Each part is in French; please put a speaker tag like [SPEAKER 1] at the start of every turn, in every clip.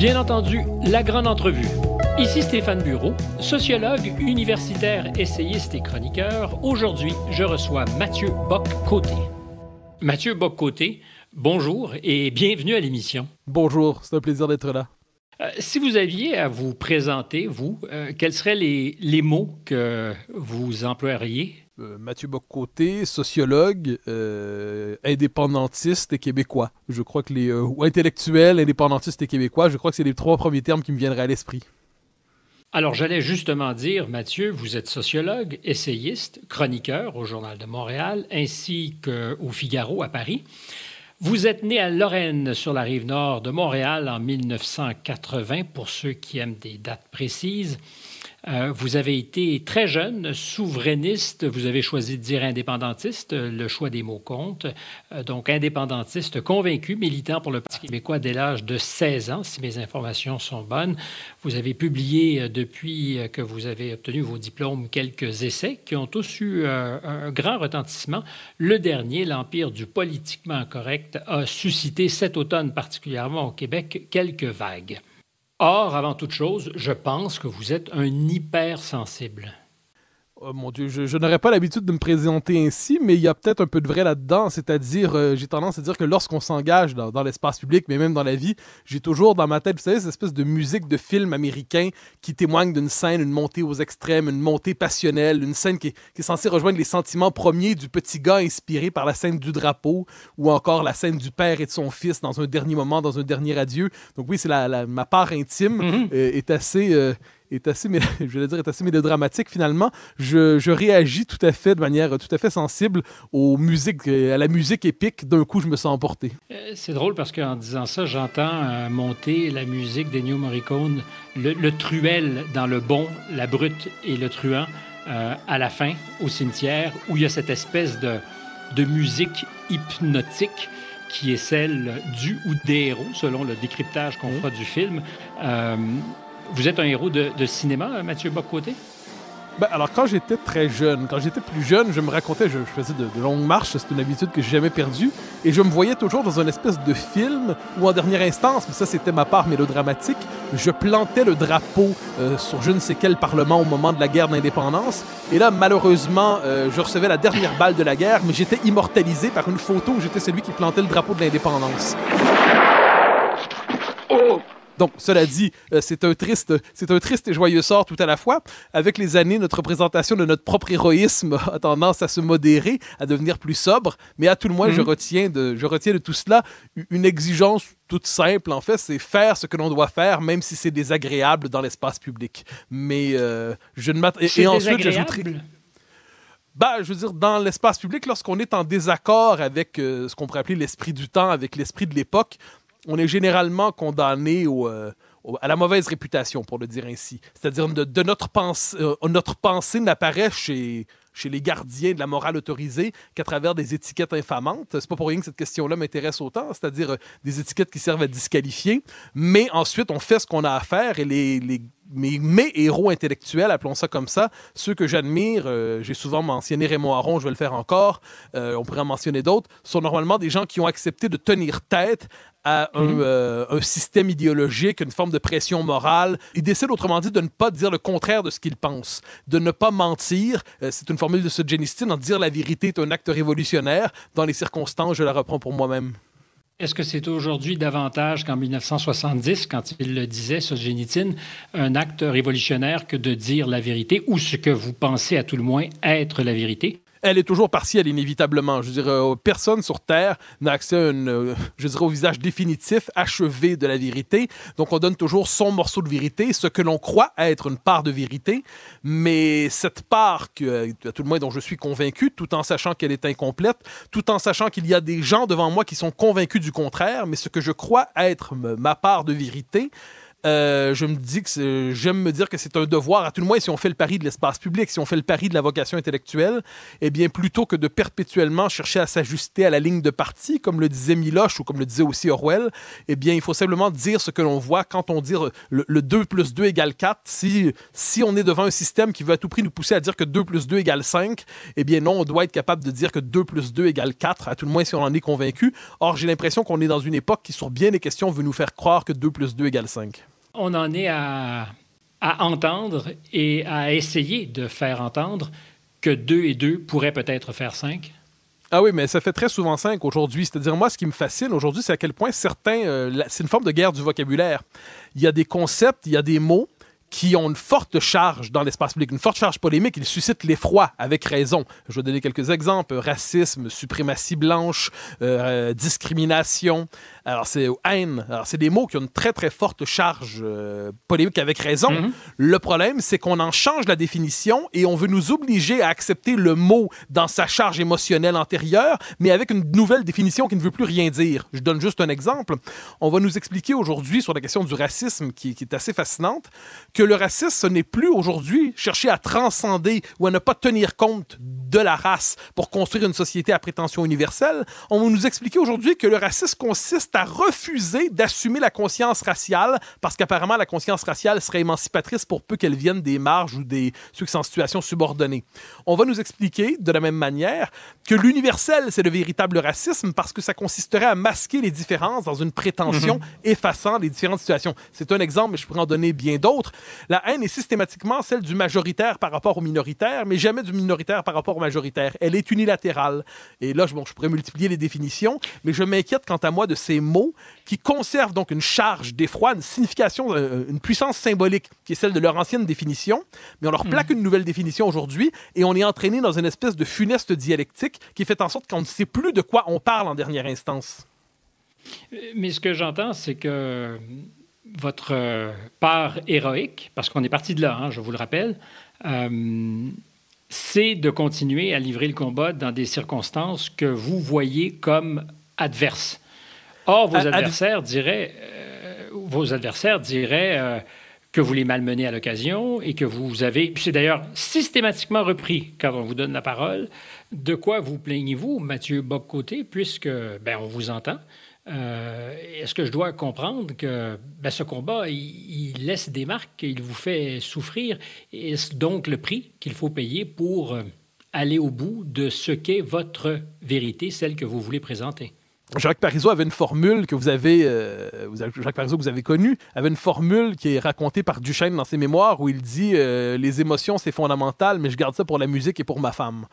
[SPEAKER 1] bien entendu la grande entrevue. Ici Stéphane Bureau, sociologue, universitaire, essayiste et chroniqueur. Aujourd'hui, je reçois Mathieu Bock-Côté. Mathieu Bock-Côté, bonjour et bienvenue à l'émission. Bonjour, c'est un plaisir d'être là. Euh, si vous aviez à vous présenter, vous, euh, quels seraient les, les, mots que vous
[SPEAKER 2] emploieriez euh, Mathieu Bocoté, sociologue, euh, indépendantiste et québécois. Je crois que les euh, intellectuels, indépendantistes et québécois, je crois que c'est les trois premiers termes qui me viendraient à l'esprit.
[SPEAKER 1] Alors j'allais justement dire, Mathieu, vous êtes sociologue, essayiste, chroniqueur au Journal de Montréal, ainsi qu'au Figaro à Paris. Vous êtes né à Lorraine, sur la rive nord de Montréal, en 1980, pour ceux qui aiment des dates précises. Euh, vous avez été très jeune, souverainiste, vous avez choisi de dire indépendantiste, le choix des mots compte. Euh, donc, indépendantiste convaincu, militant pour le Parti québécois dès l'âge de 16 ans, si mes informations sont bonnes. Vous avez publié, euh, depuis que vous avez obtenu vos diplômes, quelques essais qui ont tous eu un grand retentissement. Le dernier, L'Empire du politiquement correct, a suscité cet automne particulièrement au Québec quelques vagues.
[SPEAKER 2] Or, avant toute chose, je pense que vous êtes un hypersensible. Oh mon Dieu, je, n'aurais pas l'habitude de me présenter ainsi, mais il y a peut-être un peu de vrai là-dedans. C'est-à-dire, euh, j'ai tendance à dire que lorsqu'on s'engage dans, l'espace public, mais même dans la vie, j'ai toujours dans ma tête, vous savez, cette espèce de musique de film américain qui témoigne d'une scène, une montée aux extrêmes, une montée passionnelle, une scène qui, est censée rejoindre les sentiments premiers du petit gars inspiré par la scène du drapeau ou encore la scène du père et de son fils dans un dernier moment, dans un dernier adieu. Donc oui, c'est la, ma part intime mm-hmm. est assez... Euh, est assez, je vais dire, est assez mélodramatique finalement. Je, réagis tout à fait de manière tout à fait sensible aux musiques, euh, à la musique épique. D'un coup, je me sens emporté.
[SPEAKER 1] Euh, c'est drôle parce qu'en disant ça, j'entends euh, monter la musique d'Ennio Morricone, le, truelle truel dans le bon, la brute et le truand à la fin au cimetière où il y a cette espèce de, de musique hypnotique qui est celle du ou des héros, selon le décryptage qu'on fera du film.
[SPEAKER 2] Vous êtes un héros de, cinéma, Mathieu Bocoté? Ben, alors, quand j'étais très jeune, quand j'étais plus jeune, je me racontais, je, faisais de, longues marches, c'est une habitude que j'ai jamais perdue, et je me voyais toujours dans une espèce de film où, en dernière instance, mais ça c'était ma part mélodramatique, je plantais le drapeau euh, sur je ne sais quel parlement au moment de la guerre d'indépendance, et là, malheureusement, euh, je recevais la dernière balle de la guerre, mais j'étais immortalisé par une photo où j'étais celui qui plantait le drapeau de l'indépendance. Oh donc, cela dit, euh, c'est un triste, c'est un triste et joyeux sort tout à la fois. Avec les années, notre représentation de notre propre héroïsme a tendance à se modérer, à devenir plus sobre. Mais à tout le moins, je mhm. retiens de, je retiens de tout cela une exigence toute simple, en fait, c'est faire ce que l'on doit faire, même si c'est désagréable dans l'espace public. Mais euh, je ne m'attends. Et, et ensuite, j'ajouterai. Bah, je veux dire, dans l'espace public, lorsqu'on est en désaccord avec euh, ce qu'on pourrait appeler l'esprit du temps, avec l'esprit de l'époque, on est généralement condamné euh, à la mauvaise réputation, pour le dire ainsi. C'est-à-dire de, euh, notre, pensée n'apparaît chez, les gardiens de la morale autorisée qu'à travers des étiquettes infamantes. C'est pas pour rien que cette question-là m'intéresse autant, c'est-à-dire euh, des étiquettes qui servent à disqualifier. Mais ensuite, on fait ce qu'on a à faire et les mes, héros intellectuels, appelons ça comme ça, ceux que j'admire, euh, j'ai souvent mentionné Raymond Aron, je vais le faire encore, euh, on pourrait en mentionner d'autres, sont normalement des gens qui ont accepté de tenir tête à mhm. euh, un, système idéologique, une forme de pression morale. Ils décident, autrement dit, de ne pas dire le contraire de ce qu'ils pensent, de ne pas mentir. c'est une formule de Solzhenitsyn, en dire la vérité est un acte révolutionnaire. Dans les circonstances, je la reprends pour moi-même.
[SPEAKER 1] Est-ce que c'est aujourd'hui davantage qu'en 1970, quand il le disait, génitine, un acte révolutionnaire que de dire la vérité ou ce que vous pensez à tout le moins
[SPEAKER 2] être la vérité? elle est toujours partielle, inévitablement. Je veux dirais, euh, personne sur Terre n'a accès à une, euh, je dirais, au visage définitif, achevé de la vérité. Donc, on donne toujours son morceau de vérité, ce que l'on croit être une part de vérité. Mais cette part, que, euh, à tout le moins dont je suis convaincu, tout en sachant qu'elle est incomplète, tout en sachant qu'il y a des gens devant moi qui sont convaincus du contraire, mais ce que je crois être ma part de vérité, euh, je me dis que j'aime me dire que c'est un devoir, à tout le moins si on fait le pari de l'espace public, si on fait le pari de la vocation intellectuelle, eh bien plutôt que de perpétuellement chercher à s'ajuster à la ligne de parti, comme le disait Miloche ou comme le disait aussi Orwell, eh bien il faut simplement dire ce que l'on voit quand on dit le, 2 plus 2 égale 4. Si, on est devant un système qui veut à tout prix nous pousser à dire que 2 plus 2 égale 5, eh bien non, on doit être capable de dire que 2 plus 2 égale 4, à tout le moins si on en est convaincu. Or, j'ai l'impression qu'on est dans une époque qui, sur bien des questions, veut nous faire croire que 2 plus 2 égale 5
[SPEAKER 1] on en est à, entendre et à essayer de faire entendre
[SPEAKER 2] que deux et deux pourraient peut-être faire cinq. Ah oui, mais ça fait très souvent cinq aujourd'hui. C'est-à-dire, moi, ce qui me fascine aujourd'hui, c'est à quel point certains... Euh, c'est une forme de guerre du vocabulaire. Il y a des concepts, il y a des mots qui ont une forte charge dans l'espace public, une forte charge polémique, ils suscitent l'effroi avec raison. Je vais donner quelques exemples racisme, suprématie blanche, euh, euh, discrimination. Alors c'est haine. Alors c'est des mots qui ont une très très forte charge euh, polémique avec raison. Mhm. Le problème, c'est qu'on en change la définition et on veut nous obliger à accepter le mot dans sa charge émotionnelle antérieure, mais avec une nouvelle définition qui ne veut plus rien dire. Je donne juste un exemple. On va nous expliquer aujourd'hui sur la question du racisme, qui, qui est assez fascinante, que que le racisme, ce n'est plus aujourd'hui chercher à transcender ou à ne pas tenir compte de la race pour construire une société à prétention universelle. On va nous expliquer aujourd'hui que le racisme consiste à refuser d'assumer la conscience raciale parce qu'apparemment la conscience raciale serait émancipatrice pour peu qu'elle vienne des marges ou des ceux qui sont en situation subordonnée. On va nous expliquer de la même manière que l'universel, c'est le véritable racisme parce que ça consisterait à masquer les différences dans une prétention mhm. effaçant les différentes situations. C'est un exemple, mais je pourrais en donner bien d'autres la haine est systématiquement celle du majoritaire par rapport au minoritaire, mais jamais du minoritaire par rapport au majoritaire. Elle est unilatérale. Et là, je, bon, je pourrais multiplier les définitions, mais je m'inquiète quant à moi de ces mots qui conservent donc une charge d'effroi, une signification, euh, une puissance symbolique qui est celle de leur ancienne définition, mais on leur hmm. plaque une nouvelle définition aujourd'hui et on est entraîné dans une espèce de funeste dialectique qui fait en sorte qu'on ne sait plus de quoi on parle en dernière instance.
[SPEAKER 1] Euh, mais ce que j'entends, c'est que votre euh, part héroïque, parce qu'on est parti de là, hein, je vous le rappelle, euh, c'est de continuer à livrer le combat dans des circonstances que vous voyez comme adverses. Or, vos ah, adversaires diraient, euh, vos adversaires diraient que vous les malmenez à l'occasion et que vous avez, c'est d'ailleurs systématiquement repris quand on vous donne la parole, de quoi vous plaignez-vous, Mathieu Bobcoté, puisque ben, on vous entend. Euh, est-ce que je dois comprendre que ben, ce combat, il, laisse des marques, il vous fait souffrir? Est-ce donc le prix qu'il faut payer pour euh,
[SPEAKER 2] aller au bout de ce qu'est votre vérité, celle que vous voulez présenter? Jacques Parizeau avait une formule que vous avez, connue, euh, Jacques vous avez connu, avait une formule qui est racontée par Duchesne dans ses mémoires où il dit les émotions c'est fondamental mais je garde ça pour la musique et pour ma femme.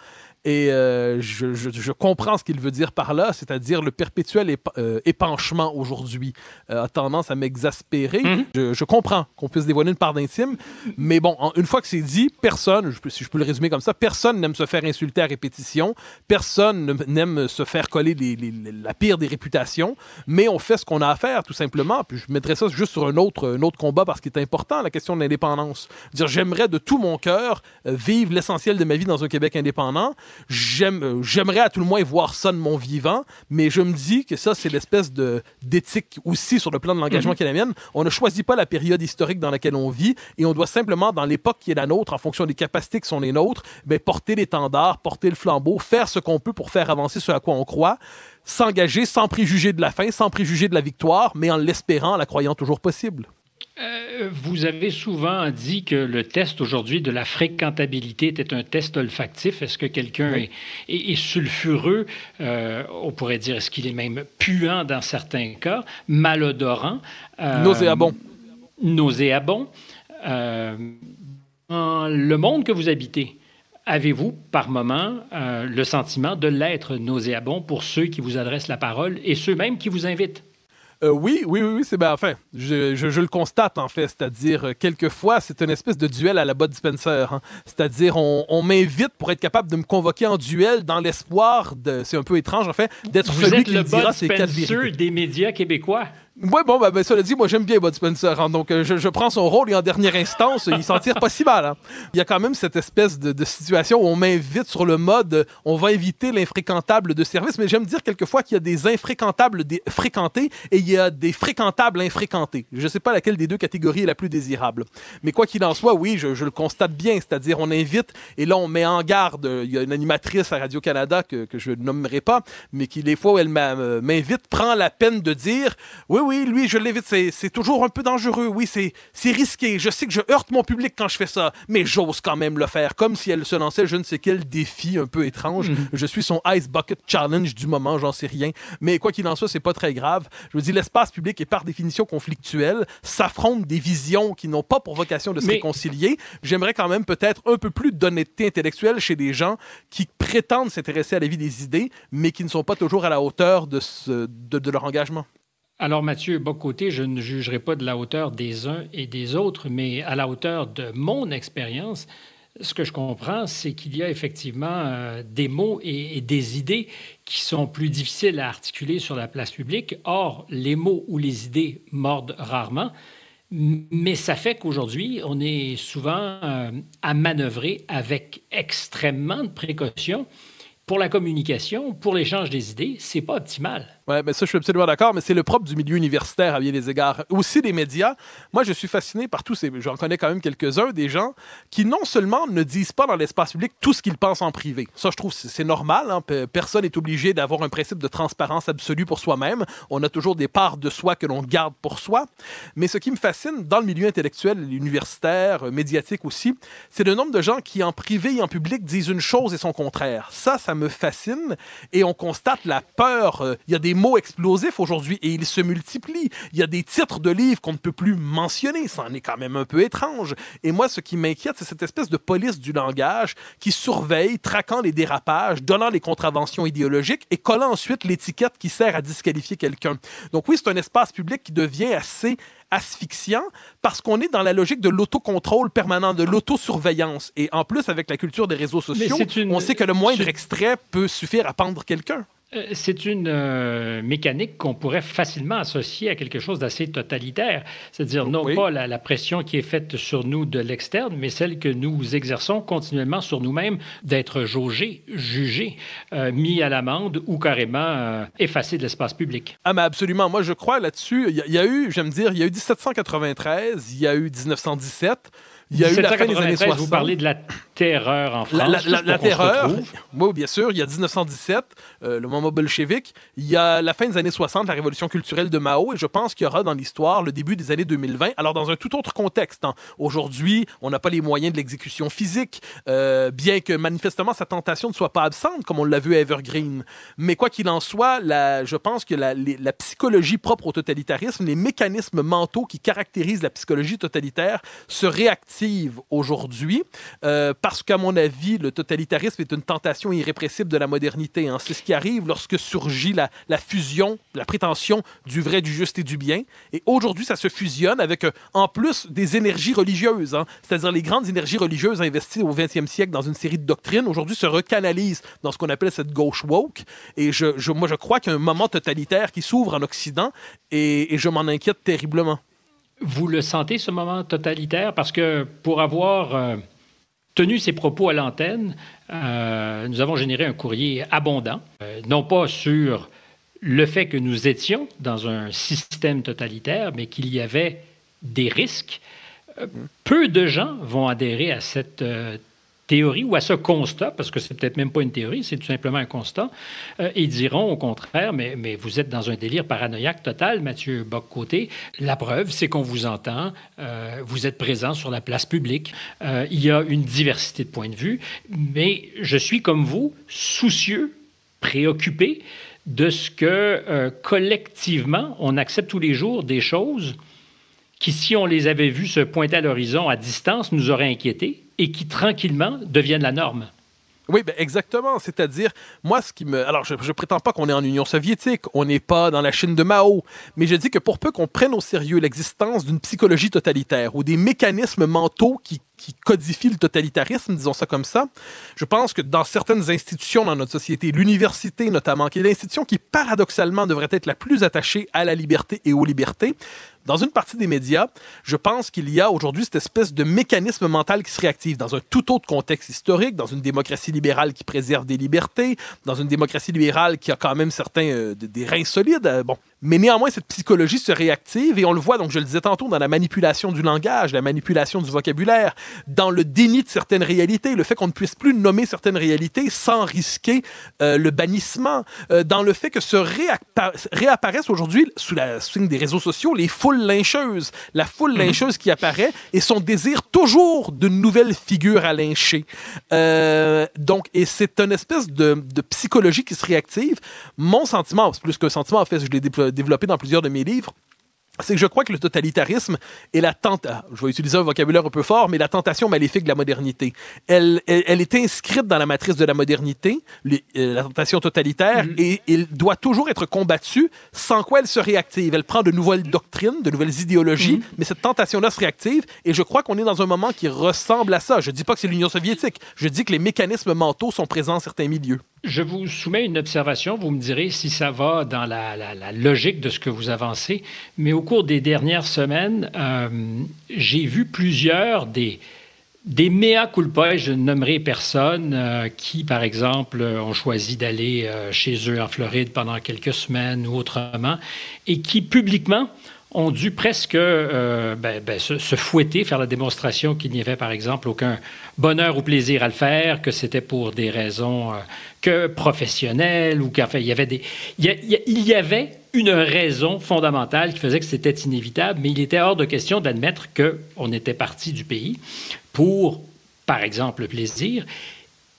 [SPEAKER 2] Et euh, je, comprends ce qu'il veut dire par là, c'est-à-dire le perpétuel euh, épanchement aujourd'hui euh, a tendance à m'exaspérer. Mhm. je, comprends qu'on puisse dévoiler une part d'intime, mais bon, une fois que c'est dit, personne, si je peux le résumer comme ça, personne n'aime se faire insulter à répétition, personne n'aime se faire coller la pire des réputations, mais on fait ce qu'on a à faire, tout simplement. Puis je mettrai ça juste sur un autre, un autre combat parce qu'il est important, la question de l'indépendance. Dire, j'aimerais de tout mon cœur vivre l'essentiel de ma vie dans un Québec indépendant. Euh, j'aimerais à tout le moins voir ça de mon vivant, mais je me dis que ça, c'est l'espèce d'éthique aussi sur le plan de l'engagement mm la mienne. On ne choisit pas la période historique dans laquelle on vit et on doit simplement, dans l'époque qui est la nôtre, en fonction des capacités qui sont les nôtres, ben, porter l'étendard, porter le flambeau, faire ce qu'on peut pour faire avancer ce à quoi on croit, s'engager sans préjuger de la fin, sans préjuger de la victoire, mais en l'espérant, la croyant toujours possible.
[SPEAKER 1] Euh, vous avez souvent dit que le test aujourd'hui de la fréquentabilité était un test olfactif. Est-ce que quelqu'un est, sulfureux? Euh, on pourrait dire, est-ce qu'il est même puant dans certains cas, malodorant? Euh, nauséabond. Nauséabond. dans le monde que vous habitez, avez-vous par moment le sentiment de l'être nauséabond pour ceux qui vous adressent la parole et
[SPEAKER 2] ceux même qui vous invitent? Euh, oui, oui, oui, c'est bien. enfin, je, le constate en fait, c'est-à-dire euh, quelquefois c'est une espèce de duel à la Bud Spencer, hein. c'est-à-dire on, m'invite pour être capable de me convoquer en duel dans l'espoir de, c'est un peu étrange en fait, d'être celui qui le dira des médias québécois. Oui, bon, ben, ben, cela dit, moi j'aime bien Bud Spencer. Hein, donc euh, je, prends son rôle et en dernière instance, il s'en tire pas si mal. Hein. Il y a quand même cette espèce de, situation où on m'invite sur le mode on va éviter l'infréquentable de service, mais j'aime dire quelquefois qu'il y a des infréquentables des fréquentés et il y a des fréquentables infréquentés. Je sais pas laquelle des deux catégories est la plus désirable. Mais quoi qu'il en soit, oui, je, je le constate bien. C'est-à-dire, on invite et là, on met en garde. Il y a une animatrice à Radio-Canada que, que je nommerai pas, mais qui, des fois où elle euh, m'invite, prend la peine de dire oui, oui, lui, je l'évite. C'est toujours un peu dangereux. Oui, c'est risqué. Je sais que je heurte mon public quand je fais ça, mais j'ose quand même le faire, comme si elle se lançait je ne sais quel défi un peu étrange. Mm-hmm. Je suis son Ice Bucket Challenge du moment, j'en sais rien. Mais quoi qu'il en soit, c'est pas très grave. Je vous dis, l'espace public est par définition conflictuel, s'affrontent des visions qui n'ont pas pour vocation de se réconcilier. J'aimerais quand même peut-être un peu plus d'honnêteté intellectuelle chez des gens qui prétendent s'intéresser à la vie des idées, mais qui ne sont pas toujours à la hauteur de leur engagement. Alors Mathieu côté, je ne jugerai pas de la hauteur des uns et des
[SPEAKER 1] autres, mais à la hauteur de mon expérience, ce que je comprends, c'est qu'il y a effectivement euh, des mots et, des idées qui sont plus difficiles à articuler sur la place publique. Or, les mots ou les idées mordent rarement, mais ça fait qu'aujourd'hui, on est souvent euh, à manœuvrer avec extrêmement
[SPEAKER 2] de précaution. Pour la communication, pour l'échange des idées, c'est pas optimal. Oui, mais ben ça, je suis absolument d'accord, mais c'est le propre du milieu universitaire à bien des égards. Aussi des médias. Moi, je suis fasciné par tous ces. J'en connais quand même quelques-uns, des gens qui non seulement ne disent pas dans l'espace public tout ce qu'ils pensent en privé. Ça, je trouve, c'est normal. Hein. Personne n'est obligé d'avoir un principe de transparence absolue pour soi-même. On a toujours des parts de soi que l'on garde pour soi. Mais ce qui me fascine dans le milieu intellectuel, universitaire, euh, médiatique aussi, c'est le nombre de gens qui, en privé et en public, disent une chose et son contraire. Ça, ça me fascine. Et on constate la peur. Euh, il y a des mots explosifs aujourd'hui et ils se multiplient. Il y a des titres de livres qu'on ne peut plus mentionner. Ça en est quand même un peu étrange. Et moi, ce qui m'inquiète, c'est cette espèce de police du langage qui surveille, traquant les dérapages, donnant les contraventions idéologiques et collant ensuite l'étiquette qui sert à disqualifier quelqu'un. Donc oui, c'est un espace public qui devient assez asphyxiant parce qu'on est dans la logique de l'autocontrôle permanent, de l'autosurveillance. Et en plus, avec la culture des réseaux sociaux, on sait que le moindre extrait peut suffire à pendre quelqu'un. Euh, c'est une euh,
[SPEAKER 1] mécanique qu'on pourrait facilement associer à quelque chose d'assez totalitaire, c'est-à-dire non pas la, pression qui est faite sur nous de l'externe, mais celle que nous exerçons continuellement sur nous-mêmes d'être jaugés, jugés, euh, mis à l'amende ou carrément effacés de l'espace
[SPEAKER 2] public. Ah mais absolument, moi je crois là-dessus, il y, a eu, j'aime dire, il y a eu 1793, il y a eu 1917, il y a eu la fin des années 60. Vous de
[SPEAKER 1] la terreur en France. La, terreur,
[SPEAKER 2] oui, bien sûr. Il y a 1917, euh, le moment bolchevique. Il y a la fin des années 60, la révolution culturelle de Mao. Et je pense qu'il y aura dans l'histoire le début des années 2020. Alors, dans un tout autre contexte. Hein. Aujourd'hui, on n'a pas les moyens de l'exécution physique, euh, bien que manifestement sa tentation ne soit pas absente, comme on l'a vu à Evergreen. Mais quoi qu'il en soit, je pense que la, psychologie propre au totalitarisme, les mécanismes mentaux qui caractérisent la psychologie totalitaire se réactivent aujourd'hui. Euh, parce qu'à mon avis, le totalitarisme est une tentation irrépressible de la modernité. Hein. C'est ce qui arrive lorsque surgit la, fusion, la prétention du vrai, du juste et du bien. Et aujourd'hui, ça se fusionne avec, euh, en plus, des énergies religieuses, hein. c'est-à-dire les grandes énergies religieuses investies au 20e siècle dans une série de doctrines, aujourd'hui se recanalisent dans ce qu'on appelle cette gauche woke. Et je, moi, je crois qu'il y a un moment totalitaire qui s'ouvre en Occident et, je m'en inquiète terriblement. Vous le sentez, ce moment
[SPEAKER 1] totalitaire? Parce que pour avoir... Euh, tenu ces propos à l'antenne, euh, nous avons généré un courrier abondant, euh, non pas sur le fait que nous étions dans un système totalitaire, mais qu'il y avait des risques. Euh, peu de gens vont adhérer à cette théorie ou à ce constat, parce que c'est peut-être même pas une théorie, c'est tout simplement un constat, euh, ils diront au contraire, mais, vous êtes dans un délire paranoïaque total, Mathieu Bock-Côté. La preuve, c'est qu'on vous entend, euh, vous êtes présent sur la place publique, euh, il y a une diversité de points de vue, mais je suis comme vous, soucieux, préoccupé de ce que collectivement, on accepte tous les jours des choses qui, si on les avait vus se
[SPEAKER 2] pointer à l'horizon à distance, nous auraient inquiétés et qui, tranquillement, deviennent la norme. Oui, ben exactement. C'est-à-dire, moi, ce qui me. Alors, je, ne prétends pas qu'on est en Union soviétique, on n'est pas dans la Chine de Mao, mais je dis que pour peu qu'on prenne au sérieux l'existence d'une psychologie totalitaire ou des mécanismes mentaux qui, qui codifient le totalitarisme, disons ça comme ça, je pense que dans certaines institutions dans notre société, l'université notamment, qui est l'institution qui paradoxalement devrait être la plus attachée à la liberté et aux libertés, dans une partie des médias, je pense qu'il y a aujourd'hui cette espèce de mécanisme mental qui se réactive dans un tout autre contexte historique, dans une démocratie libérale qui préserve des libertés, dans une démocratie libérale qui a quand même certains euh, des reins solides. Euh, bon, mais néanmoins, cette psychologie se réactive et on le voit, donc je le disais tantôt, dans la manipulation du langage, la manipulation du vocabulaire, dans le déni de certaines réalités, le fait qu'on ne puisse plus nommer certaines réalités sans risquer euh, le bannissement, dans le fait que se réapparaissent aujourd'hui, sous la signe des réseaux sociaux, les foules lyncheuse, la foule mhm. lyncheuse qui apparaît et son désir toujours de nouvelles figures à lyncher. Euh, donc, et c'est une espèce de, de, psychologie qui se réactive. Mon sentiment, c'est plus qu'un sentiment, en fait, je l'ai développé dans plusieurs de mes livres, c'est que je crois que le totalitarisme est la tentation, ah, je vais utiliser un vocabulaire un peu fort, mais la tentation maléfique de la modernité. Elle, est inscrite dans la matrice de la modernité, euh, la tentation totalitaire, mm. et elle doit toujours être combattue, sans quoi elle se réactive. Elle prend de nouvelles doctrines, de nouvelles idéologies, mm. mais cette tentation-là se réactive, et je crois qu'on est dans un moment qui ressemble à ça. Je ne dis pas que c'est l'Union soviétique, je dis que les mécanismes mentaux sont présents dans certains milieux. Je vous soumets une observation, vous me direz si ça va dans la,
[SPEAKER 1] logique de ce que vous avancez, mais au cours des dernières semaines, euh, j'ai vu plusieurs des, des mea culpa, et je ne nommerai personne, euh, qui, par exemple, ont choisi d'aller euh, chez eux en Floride pendant quelques semaines ou autrement, et qui publiquement ont dû presque euh, ben, ben, se, fouetter, faire la démonstration qu'il n'y avait, par exemple, aucun bonheur ou plaisir à le faire, que c'était pour des raisons euh, que professionnelles ou qu'enfin, il y avait des... Il y, avait une raison fondamentale qui faisait que c'était inévitable, mais il était hors de question d'admettre qu'on était parti du pays pour, par exemple, le plaisir.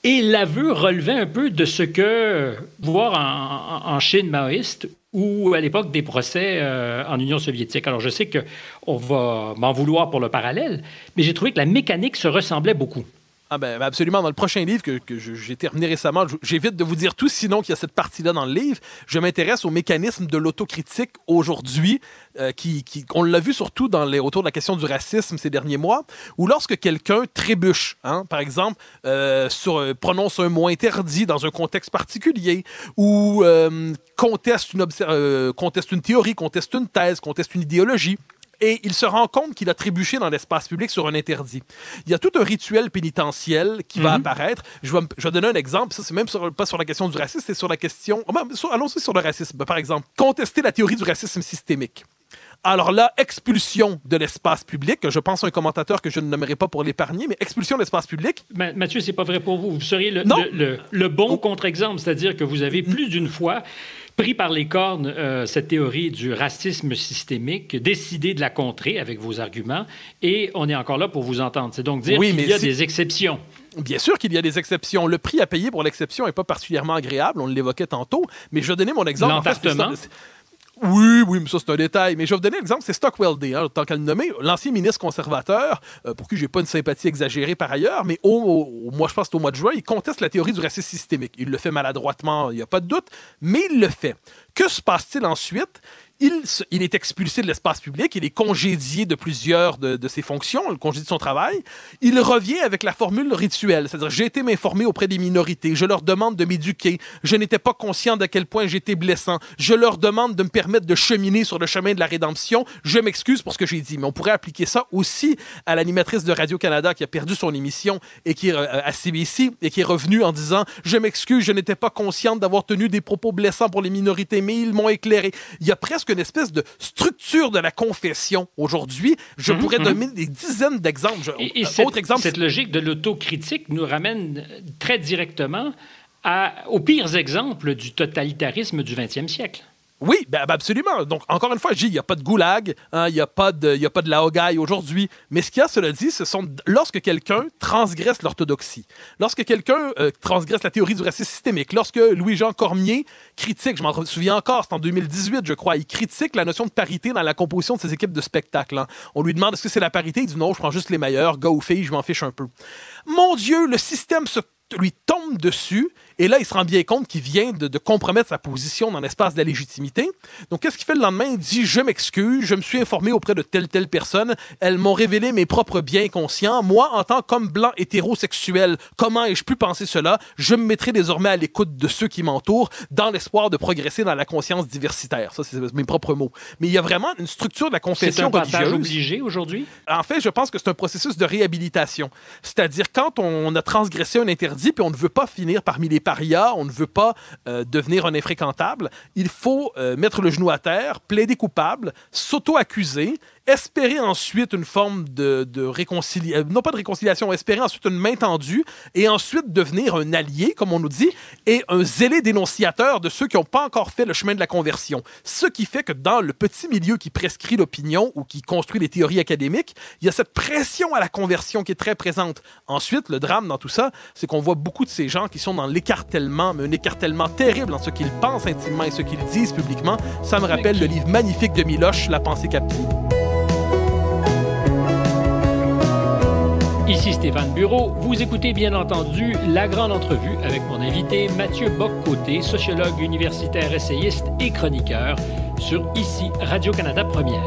[SPEAKER 1] Et l'aveu relevait un peu de ce que, euh, voir en Chine maoïste, ou à l'époque des procès euh, en Union soviétique. Alors je sais qu'on va m'en vouloir pour le parallèle, mais j'ai trouvé que la mécanique
[SPEAKER 2] se ressemblait beaucoup. Ah, ben, ben, absolument, dans le prochain livre que, j'ai terminé récemment, j'évite de vous dire tout, sinon qu'il y a cette partie-là dans le livre, je m'intéresse au mécanisme de l'autocritique aujourd'hui, euh, qui, qui, on l'a vu surtout dans les, autour de la question du racisme ces derniers mois, où lorsque quelqu'un trébuche, hein, par exemple, euh, sur, euh, prononce un mot interdit dans un contexte particulier, ou conteste, une conteste une théorie, conteste une thèse, conteste une idéologie, et il se rend compte qu'il a trébuché dans l'espace public sur un interdit. Il y a tout un rituel pénitentiel qui va mhm. apparaître. Je vais, je donner un exemple. Ça, c'est même sur, pas sur la question du racisme, c'est sur la question. Ah, ben, allons-y sur le racisme, par exemple. Contester la théorie du racisme systémique. Alors là, expulsion de l'espace public. Je pense à un commentateur que je ne nommerai pas pour l'épargner, mais expulsion de l'espace public. Mathieu, c'est pas vrai pour vous. Vous seriez le,
[SPEAKER 1] le bon oh. contre-exemple, c'est-à-dire que vous avez mm-hmm. plus d'une fois pris par les cornes euh, cette théorie du racisme systémique, décidez de la contrer avec vos arguments, et
[SPEAKER 2] on est encore là pour vous entendre. C'est donc dire qu'il y a des exceptions. Bien sûr qu'il y a des exceptions. Le prix à payer pour l'exception n'est pas particulièrement agréable, on l'évoquait tantôt, mais je donner mon exemple. L'entartement oui, oui, mais ça, c'est un détail. Mais je vais vous donner l'exemple, c'est Stockwell Day, hein, tant qu'elle le nommer, l'ancien ministre conservateur, euh, pour qui j'ai pas une sympathie exagérée par ailleurs, mais au, moi, je pense au mois de juin, il conteste la théorie du racisme systémique. Il le fait maladroitement, il n'y a pas de doute, mais il le fait. Que se passe-t-il ensuite? il, est expulsé de l'espace public, il est congédié de plusieurs de, ses fonctions, le congédie de son travail. Il revient avec la formule rituelle, c'est-à-dire j'ai été m'informer auprès des minorités, je leur demande de m'éduquer, je n'étais pas conscient de quel point j'étais blessant, je leur demande de me permettre de cheminer sur le chemin de la rédemption, je m'excuse pour ce que j'ai dit. Mais on pourrait appliquer ça aussi à l'animatrice de Radio-Canada qui a perdu son émission et qui à CBC et qui est revenue en disant je m'excuse, je n'étais pas consciente d'avoir tenu des propos blessants pour les minorités, mais ils m'ont éclairé. Il y a presque une espèce de structure de la confession aujourd'hui. Je mhm, pourrais donner mhm. des dizaines d'exemples. Euh, cette, logique de l'autocritique nous ramène euh, très directement à, aux pires exemples du totalitarisme du 20e siècle. Oui, ben, ben, absolument. Donc, encore une fois, il n'y a pas de goulag, hein, il n'y a pas de, y a de laogai aujourd'hui. Mais ce qu'il y a, cela dit, ce sont lorsque quelqu'un transgresse l'orthodoxie, lorsque quelqu'un euh, transgresse la théorie du racisme systémique, lorsque Louis-Jean Cormier critique, je m'en souviens encore, c'est en 2018, je crois, il critique la notion de parité dans la composition de ses équipes de spectacle. Hein. On lui demande est-ce que c'est la parité Il dit non, je prends juste les meilleurs, gars ou filles, je m'en fiche un peu. Mon Dieu, le système lui tombe dessus et là, il se rend bien compte qu'il vient de, compromettre sa position dans l'espace de la légitimité. Donc, qu'est-ce qu'il fait le lendemain? Il dit Je m'excuse, je me suis informé auprès de telle, telle personne, elles m'ont révélé mes propres biens conscients. Moi, en tant qu'homme blanc hétérosexuel, comment ai-je pu penser cela? Je me mettrai désormais à l'écoute de ceux qui m'entourent dans l'espoir de progresser dans la conscience diversitaire. Ça, c'est mes propres mots. Mais il y a vraiment une structure de la confession C'est un obligé aujourd'hui? En fait, je pense que c'est un processus de réhabilitation. C'est-à-dire, quand on a transgressé un interdit puis on ne veut pas finir parmi les on ne veut pas euh, devenir un infréquentable. Il faut euh, mettre le genou à terre, plaider coupable, s'auto-accuser espérer ensuite une forme de, réconciliation, euh, non pas de réconciliation, espérer ensuite une main tendue et ensuite devenir un allié, comme on nous dit, et un zélé dénonciateur de ceux qui n'ont pas encore fait le chemin de la conversion. Ce qui fait que dans le petit milieu qui prescrit l'opinion ou qui construit les théories académiques, il y a cette pression à la conversion qui est très présente. Ensuite, le drame dans tout ça, c'est qu'on voit beaucoup de ces gens qui sont dans l'écartèlement, mais un écartèlement terrible en ce qu'ils pensent intimement et ce qu'ils disent publiquement. Ça me rappelle le livre magnifique de Miloche, La pensée captive. Ici Stéphane Bureau, vous écoutez bien entendu La Grande Entrevue
[SPEAKER 1] avec mon invité Mathieu Boccoté, sociologue universitaire essayiste et chroniqueur sur Ici Radio-Canada Première.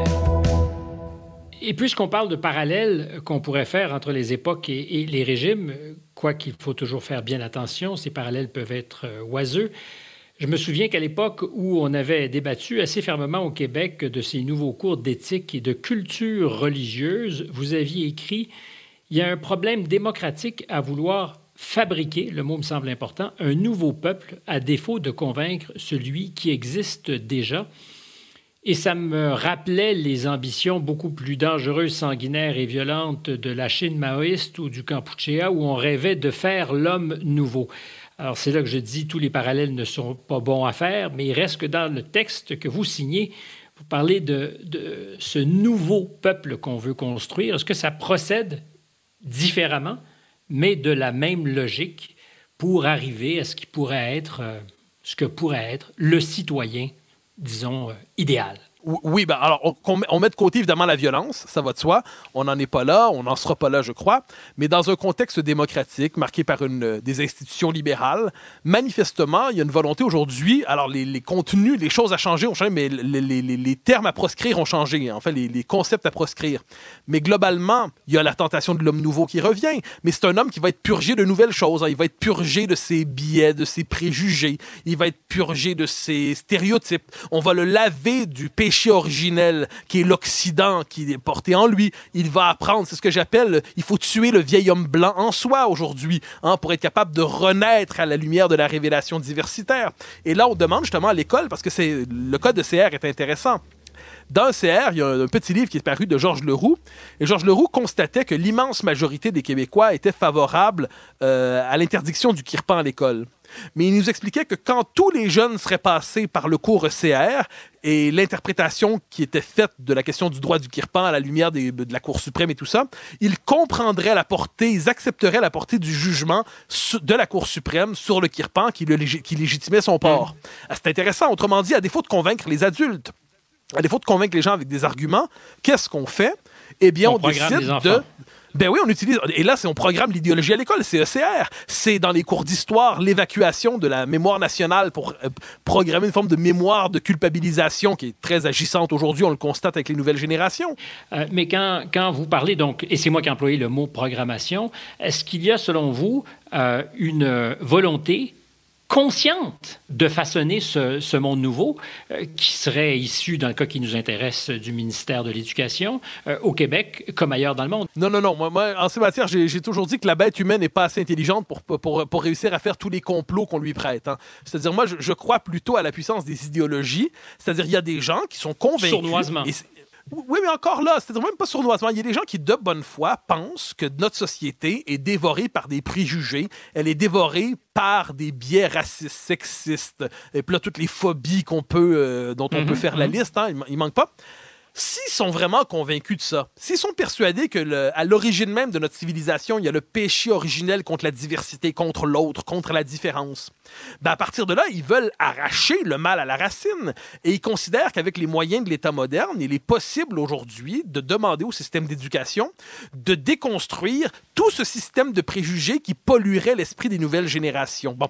[SPEAKER 1] Et puisqu'on parle de parallèles qu'on pourrait faire entre les époques et, et les régimes, quoi qu'il faut toujours faire bien attention, ces parallèles peuvent être euh, oiseux. Je me souviens qu'à l'époque où on avait débattu assez fermement au Québec de ces nouveaux cours d'éthique et de culture religieuse, vous aviez écrit il y a un problème démocratique à vouloir fabriquer, le mot me semble important, un nouveau peuple à défaut de convaincre celui qui existe déjà. Et ça me rappelait les ambitions beaucoup plus dangereuses, sanguinaires et violentes de la Chine maoïste ou du Kampuchea où on rêvait de faire l'homme nouveau. Alors c'est là que je dis tous les parallèles ne sont pas bons à faire, mais il reste que dans le texte que vous signez, vous parlez de, de ce nouveau peuple qu'on veut construire. Est-ce que ça procède différemment, mais de la même logique pour arriver à ce qui pourrait être, euh, ce que pourrait être le citoyen, disons, euh,
[SPEAKER 2] idéal. Oui, ben alors, on, met de côté évidemment la violence, ça va de soi. On n'en est pas là, on n'en sera pas là, je crois. Mais dans un contexte démocratique marqué par une, des institutions libérales, manifestement, il y a une volonté aujourd'hui. Alors, les, contenus, les choses à changer ont changé, mais les, termes à proscrire ont changé, hein. en fait, les, concepts à proscrire. Mais globalement, il y a la tentation de l'homme nouveau qui revient. Mais c'est un homme qui va être purgé de nouvelles choses. Hein. Il va être purgé de ses biais, de ses préjugés. Il va être purgé de ses stéréotypes. On va le laver du péché péché originel qui est l'Occident qui est porté en lui. Il va apprendre, c'est ce que j'appelle, il faut tuer le vieil homme blanc en soi aujourd'hui hein, pour être capable de renaître à la lumière de la révélation diversitaire. Et là, on demande justement à l'école, parce que c'est le code de CR est intéressant. Dans CR, il y a un, petit livre qui est paru de Georges Leroux. Et Georges Leroux constatait que l'immense majorité des Québécois étaient favorables euh, à l'interdiction du kirpan à l'école mais il nous expliquait que quand tous les jeunes seraient passés par le cours ECR et l'interprétation qui était faite de la question du droit du kirpan à la lumière de la Cour suprême et tout ça, ils comprendraient la portée, ils accepteraient la portée du jugement de la Cour suprême sur le kirpan qui, légitimait son port. Mm. Ah, c'est intéressant, autrement dit, à défaut de convaincre les adultes, à défaut de convaincre les gens avec des arguments, qu'est-ce qu'on fait? Eh bien, on, on décide de ben oui, on utilise. Et là, c'est on programme l'idéologie à l'école, c'est ECR. C'est dans les cours d'histoire l'évacuation de la mémoire nationale pour euh, programmer une forme de mémoire de culpabilisation qui est très agissante aujourd'hui. On le constate avec les nouvelles générations. Euh, mais quand, quand vous parlez, donc, et
[SPEAKER 1] c'est moi qui ai employé le mot programmation, est-ce qu'il y a, selon vous, euh, une volonté consciente de façonner ce, monde nouveau euh, qui serait
[SPEAKER 2] issu, d'un cas qui nous intéresse, du ministère de l'Éducation euh, au Québec comme ailleurs dans le monde. Non, non, non. Moi, en ces matières, j'ai toujours dit que la bête humaine n'est pas assez intelligente pour, pour, réussir à faire tous les complots qu'on lui prête. Hein. C'est-à-dire, moi, je, crois plutôt à la puissance des idéologies. C'est-à-dire, il y a des gens qui sont convaincus. Oui, mais encore là, c'est même pas sournoisement. Il y a des gens qui, de bonne foi, pensent que notre société est dévorée par des préjugés, elle est dévorée par des biais racistes, sexistes, et puis là, toutes les phobies qu'on peut, euh, dont on mhm, peut faire la mhm. liste, hein, il, il manque pas. S'ils sont vraiment convaincus de ça, s'ils sont persuadés que à l'origine même de notre civilisation, il y a le péché originel contre la diversité, contre l'autre, contre la différence, ben, à partir de là, ils veulent arracher le mal à la racine et ils considèrent qu'avec les moyens de l'État moderne, il est possible aujourd'hui de demander au système d'éducation de déconstruire tout ce système de préjugés qui polluerait l'esprit des nouvelles générations. Bon,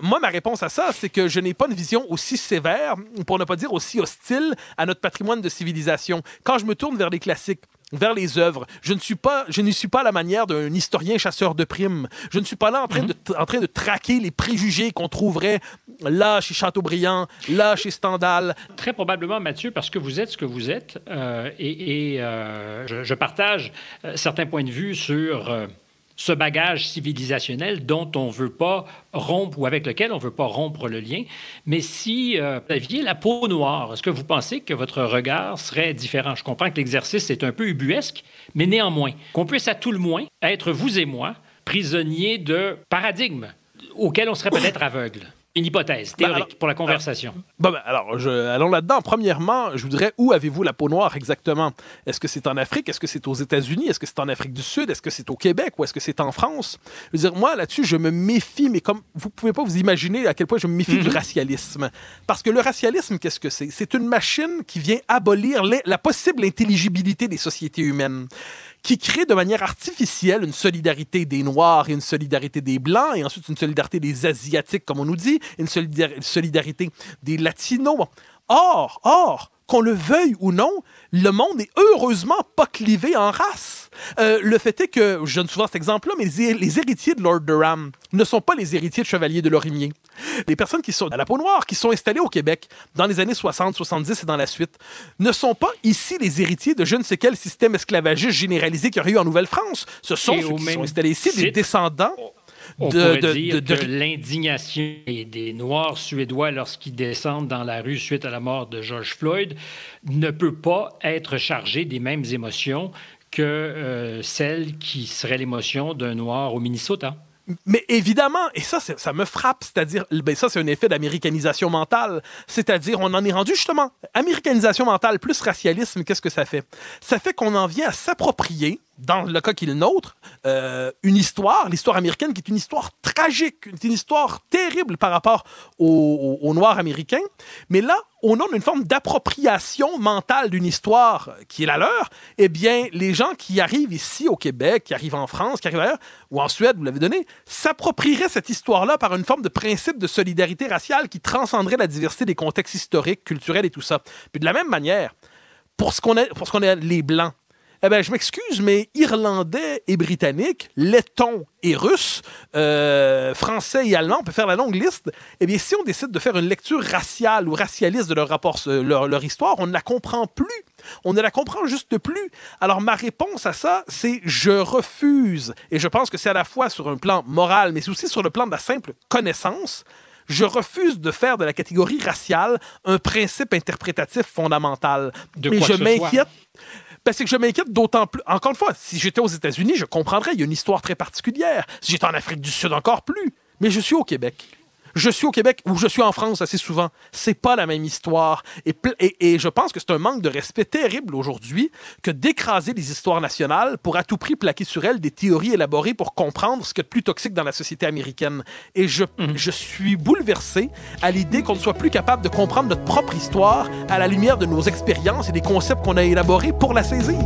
[SPEAKER 2] moi, ma réponse à ça, c'est que je n'ai pas une vision aussi sévère, pour ne pas dire aussi hostile, à notre patrimoine de civilisation. Quand je me tourne vers les classiques, vers les œuvres. Je ne suis pas, je n'y suis pas à la manière d'un historien chasseur de primes. Je ne suis pas là en train, mhm. de, en train de traquer les préjugés qu'on trouverait là chez Chateaubriand, là chez Stendhal. Très probablement,
[SPEAKER 1] Mathieu, parce que vous êtes ce que vous êtes, euh, et, euh, je, partage euh, certains points de vue sur ce bagage civilisationnel dont on ne veut pas rompre ou avec lequel on ne veut pas rompre le lien. Mais si euh, vous aviez la peau noire, est-ce que vous pensez que votre regard serait différent? Je comprends que l'exercice est un peu ubuesque, mais néanmoins, qu'on puisse à tout le moins être, vous et moi, prisonniers de paradigmes auxquels on serait peut-être aveugle. Une hypothèse bah, théorique pour la conversation.
[SPEAKER 2] Ben, alors, allons là-dedans. Premièrement, je voudrais où avez-vous la peau noire exactement Est-ce que c'est en Afrique Est-ce que c'est aux États-Unis Est-ce que c'est en Afrique du Sud Est-ce que c'est au Québec Ou est-ce que c'est en France Je veux dire, moi là-dessus, je me méfie, mais comme vous pouvez pas vous imaginer à quel point je me méfie du mhm. racialisme, parce que le racialisme, qu'est-ce que c'est C'est une machine qui vient abolir la possible intelligibilité des sociétés humaines qui crée de manière artificielle une solidarité des Noirs et une solidarité des Blancs, et ensuite une solidarité des Asiatiques, comme on nous dit, une solidarité des Latinos. Or, or, qu'on le veuille ou non, le monde est heureusement pas clivé en race. Euh, le fait est que, je donne souvent cet exemple-là, mais les, héritiers de Lord Durham ne sont pas les héritiers de chevaliers de Lorimier. Les personnes qui sont à la peau noire, qui sont installées au Québec dans les années 60, 70 et dans la suite, ne sont pas ici les héritiers de je ne sais quel système esclavagiste généralisé qu'il y aurait eu en Nouvelle-France. Ce sont qui sont installés ici, des descendants de,
[SPEAKER 1] l'indignation des, Noirs suédois lorsqu'ils descendent dans la rue suite à la mort de George Floyd ne peut pas être chargée des mêmes émotions que euh,
[SPEAKER 2] celles celle qui seraient l'émotion d'un Noir au Minnesota. Mais évidemment, et ça, ça me frappe, c'est-à-dire, ben, ça, c'est un effet d'américanisation mentale. C'est-à-dire, on en est rendu justement. Américanisation mentale plus racialisme, qu'est-ce que ça fait? Ça fait qu'on en vient à s'approprier dans le cas qui est le nôtre, euh, une histoire, l'histoire américaine, qui est une histoire tragique, une histoire terrible par rapport aux, Noirs américains. Mais là, au nom d'une forme d'appropriation mentale d'une histoire qui est la leur, eh bien, les gens qui arrivent ici au Québec, qui arrivent en France, qui arrivent ailleurs, ou en Suède, vous l'avez donné, s'approprieraient cette histoire-là par une forme de principe de solidarité raciale qui transcenderait la diversité des contextes historiques, culturels et tout ça. Puis de la même manière, pour ce qu'on est, pour ce qu'on est les Blancs, eh bien, je m'excuse, mais Irlandais et Britanniques, Lettons et Russes, euh, Français et Allemands, on peut faire la longue liste, eh bien, si on décide de faire une lecture raciale ou racialiste de leur rapport, euh, leur, histoire, on ne la comprend plus. On ne la comprend juste plus. Alors ma réponse à ça, c'est je refuse. Et je pense que c'est à la fois sur un plan moral, mais c'est aussi sur le plan de la simple connaissance. Je refuse de faire de la catégorie raciale un principe interprétatif fondamental. De quoi Et je m'inquiète. Parce ben, que je m'inquiète d'autant plus. Encore une fois, si j'étais aux États-Unis, je comprendrais. Il y a une histoire très particulière. Si j'étais en Afrique du Sud, encore plus. Mais je suis au Québec. Je suis au Québec ou je suis en France assez souvent. C'est pas la même histoire. Et, et, je pense que c'est un manque de respect terrible aujourd'hui que d'écraser les histoires nationales pour à tout prix plaquer sur elles des théories élaborées pour comprendre ce qu'il est plus toxique dans la société américaine. Et je, mhm. je suis bouleversé à l'idée qu'on ne soit plus capable de comprendre notre propre histoire à la lumière de nos expériences et des concepts qu'on a élaborés pour la saisir.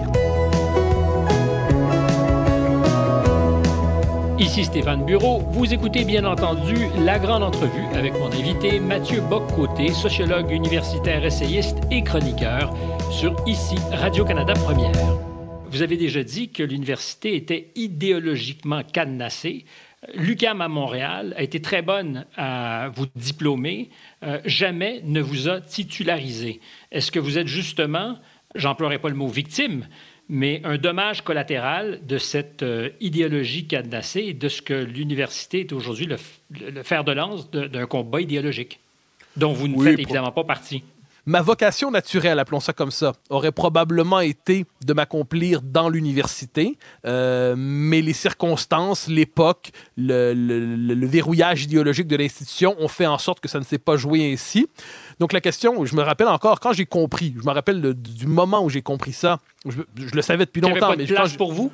[SPEAKER 2] Ici Stéphane Bureau, vous écoutez bien entendu
[SPEAKER 1] La Grande Entrevue avec mon invité Mathieu Boccoté, sociologue universitaire essayiste et chroniqueur sur Ici Radio-Canada Première. Vous avez déjà dit que l'université était idéologiquement cadenassée. L'UCAM à Montréal a été très bonne à vous diplômer, euh, jamais ne vous a titularisé. Est-ce que vous êtes justement, j'emploierai pas le mot victime, mais un dommage collatéral de cette euh, idéologie cadenassée et de ce que l'université est aujourd'hui le, fer
[SPEAKER 2] de lance d'un combat idéologique, dont vous ne faites évidemment pas partie. Ma vocation naturelle, appelons ça comme ça, aurait probablement été de m'accomplir dans l'université, euh, mais les circonstances, l'époque, le, verrouillage idéologique de l'institution ont fait en sorte que ça ne s'est pas joué ainsi. Donc la question, je me rappelle encore quand j'ai compris, je me rappelle du moment où j'ai compris ça, je, le savais depuis longtemps. mais place quand pour vous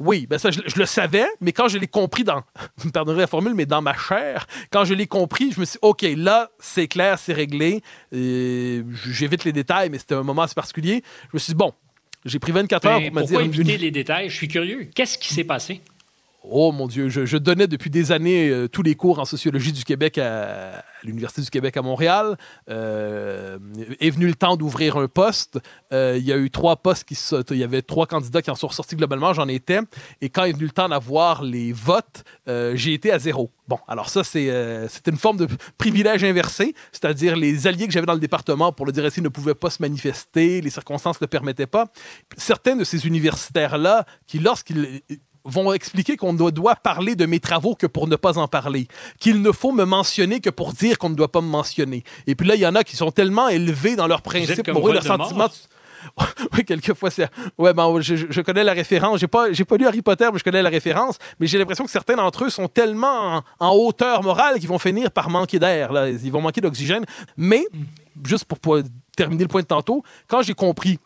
[SPEAKER 2] oui, ben ça, je, le savais, mais quand je l'ai compris dans, vous me pardonnerez la formule, mais dans ma chair, quand je l'ai compris, je me suis dit, OK, là, c'est clair, c'est réglé. J'évite les détails, mais c'était un moment assez particulier. Je me suis dit, bon, j'ai pris 24 heures pour me dire. éviter les détails? Je suis curieux. Qu'est-ce qui s'est passé? Oh mon Dieu, je, donnais depuis des années euh, tous les cours en sociologie du Québec à, l'Université du Québec à Montréal. Euh, est venu le temps d'ouvrir un poste. Euh, il y a eu trois postes qui il y avait trois candidats qui en sont sortis globalement. J'en étais. Et quand est venu le temps d'avoir les votes, euh, j'ai été à zéro. Bon, alors ça, c'est une forme de privilège inversé, c'est-à-dire les alliés que j'avais dans le département, pour le dire ainsi, ne pouvaient pas se manifester, les circonstances ne le permettaient pas. Certains de ces universitaires-là, qui lorsqu'ils vont expliquer qu'on ne doit parler de mes travaux que pour ne pas en parler, qu'il ne faut me mentionner que pour dire qu'on ne doit pas me mentionner. Et puis là, il y en a qui sont tellement élevés dans leurs principes pour eux, sentiments. sentiment... oui, quelquefois, c'est. Ouais, ben, je, connais la référence. J'ai pas, j'ai pas lu Harry Potter, mais je connais la référence. Mais j'ai l'impression que certains d'entre eux sont tellement en, hauteur morale qu'ils vont finir par manquer d'air. Là. Ils vont manquer d'oxygène. Mais, juste pour, pour terminer le point de tantôt, quand j'ai compris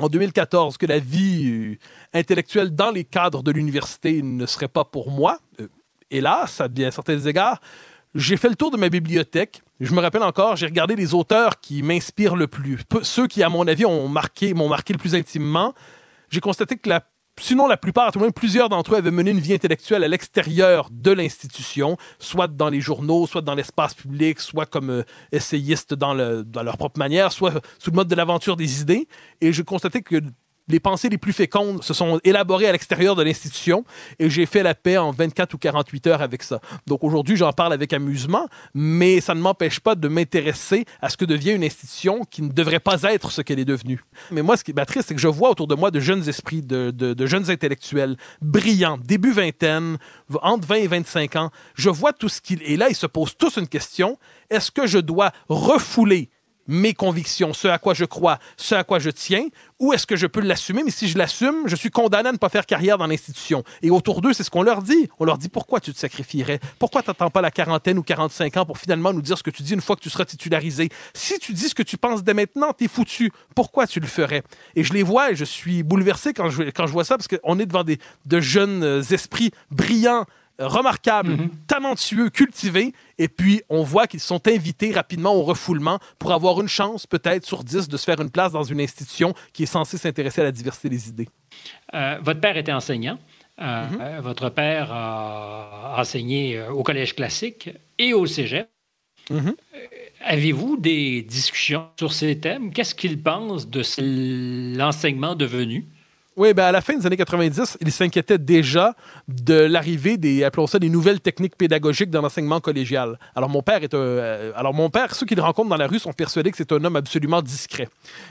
[SPEAKER 2] en 2014 que la vie euh, intellectuelle dans les cadres de l'université ne serait pas pour moi. Euh, hélas, à bien certains égards, j'ai fait le tour de ma bibliothèque. Je me rappelle encore, j'ai regardé les auteurs qui m'inspirent le plus, ceux qui, à mon avis, ont marqué, m'ont marqué le plus intimement. J'ai constaté que la sinon la plupart, tout au moins plusieurs d'entre eux avaient mené une vie intellectuelle à l'extérieur de l'institution, soit dans les journaux, soit dans l'espace public, soit comme euh, essayiste essayistes dans, dans, leur propre manière, soit sous le mode de l'aventure des idées. Et je constatais que les pensées les plus fécondes se sont élaborées à l'extérieur de l'institution et j'ai fait la paix en 24 ou 48 heures avec ça. Donc aujourd'hui, j'en parle avec amusement, mais ça ne m'empêche pas de m'intéresser à ce que devient une institution qui ne devrait pas être ce qu'elle est devenue. Mais moi, ce qui m'attriste, c'est que je vois autour de moi de jeunes esprits, de, jeunes intellectuels brillants, début vingtaine, entre 20 et 25 ans. Je vois tout ce qu'ils... Et là, ils se posent tous une question. Est-ce que je dois refouler mes convictions, ce à quoi je crois, ce à quoi je tiens, ou est-ce que je peux l'assumer? Mais si je l'assume, je suis condamné à ne pas faire carrière dans l'institution. Et autour d'eux, c'est ce qu'on leur dit. On leur dit pourquoi tu te sacrifierais? Pourquoi tu n'attends pas la quarantaine ou 45 ans pour finalement nous dire ce que tu dis une fois que tu seras titularisé? Si tu dis ce que tu penses dès maintenant, t'es foutu. Pourquoi tu le ferais? Et je les vois et je suis bouleversé quand je, quand je vois ça parce qu'on est devant des, de jeunes euh, esprits brillants, remarquables, mhm. talentueux, cultivés. Et puis, on voit qu'ils sont invités rapidement au refoulement pour avoir une chance, peut-être sur dix, de se faire une place dans une institution qui est censée s'intéresser à la diversité des idées. Euh, votre père était enseignant.
[SPEAKER 1] Euh, mhm. euh, votre père a enseigné au collège classique et au cégep. Mhm. Avez-vous des discussions sur ces thèmes? Qu'est-ce qu'il
[SPEAKER 2] pense de l'enseignement devenu? Oui, ben à la fin des années 90, il s'inquiétait déjà de l'arrivée des, appelons ça, des nouvelles techniques pédagogiques dans l'enseignement collégial. Alors mon père est un, euh, alors mon père, ceux qu'il rencontre dans la rue sont persuadés que c'est un homme absolument discret.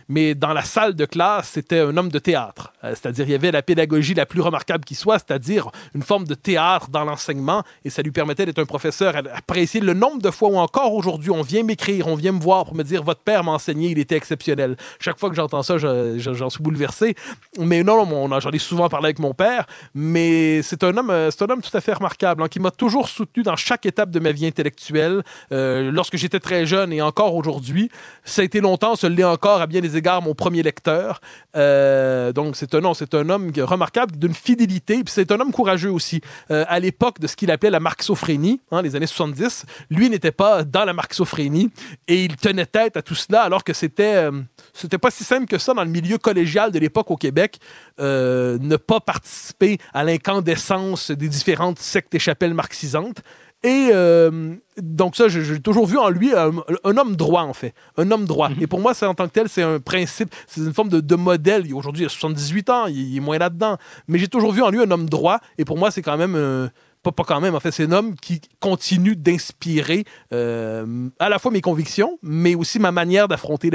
[SPEAKER 2] Mais dans la salle de classe, c'était un homme de théâtre. Euh, c'est-à-dire, il y avait la pédagogie la plus remarquable qui soit, c'est-à-dire une forme de théâtre dans l'enseignement, et ça lui permettait d'être un professeur apprécié. Le nombre de fois où encore aujourd'hui, on vient m'écrire, on vient me voir pour me dire, votre père m'a enseigné, il était exceptionnel. Chaque fois que j'entends ça, j'en suis bouleversé. Mais non, j'en ai souvent parlé avec mon père, mais c'est un homme, euh, c'est un homme tout à fait remarquable, hein, qui m'a toujours soutenu dans chaque étape de ma vie intellectuelle. Euh, lorsque j'étais très jeune et encore aujourd'hui, ça a été longtemps, ce l'est encore à bien des égards, mon premier lecteur. Euh, donc c'est un, c'est un homme remarquable, d'une fidélité, puis c'est un homme courageux aussi. à l'époque de ce qu'il appelait la marxophrénie, hein, les années 70, lui n'était pas dans la marxophrénie et il tenait tête à tout cela alors que c'était, c'était pas si simple que ça dans le milieu collégial de l'époque au Québec. Euh, ne pas participer à l'incandescence des différentes sectes et chapelles marxisantes. Et euh, donc ça, j'ai toujours vu en lui un, homme droit, en fait. Un homme droit. Mhm. Et pour moi, c'est en tant que tel, c'est un principe, c'est une forme de, modèle. Aujourd'hui, il a 78 ans, il, est moins là-dedans. Mais j'ai toujours vu en lui un homme droit. Et pour moi, c'est quand même... Euh, pas, quand même, en fait, c'est un homme qui continue d'inspirer à la fois mes convictions, mais aussi ma manière d'affronter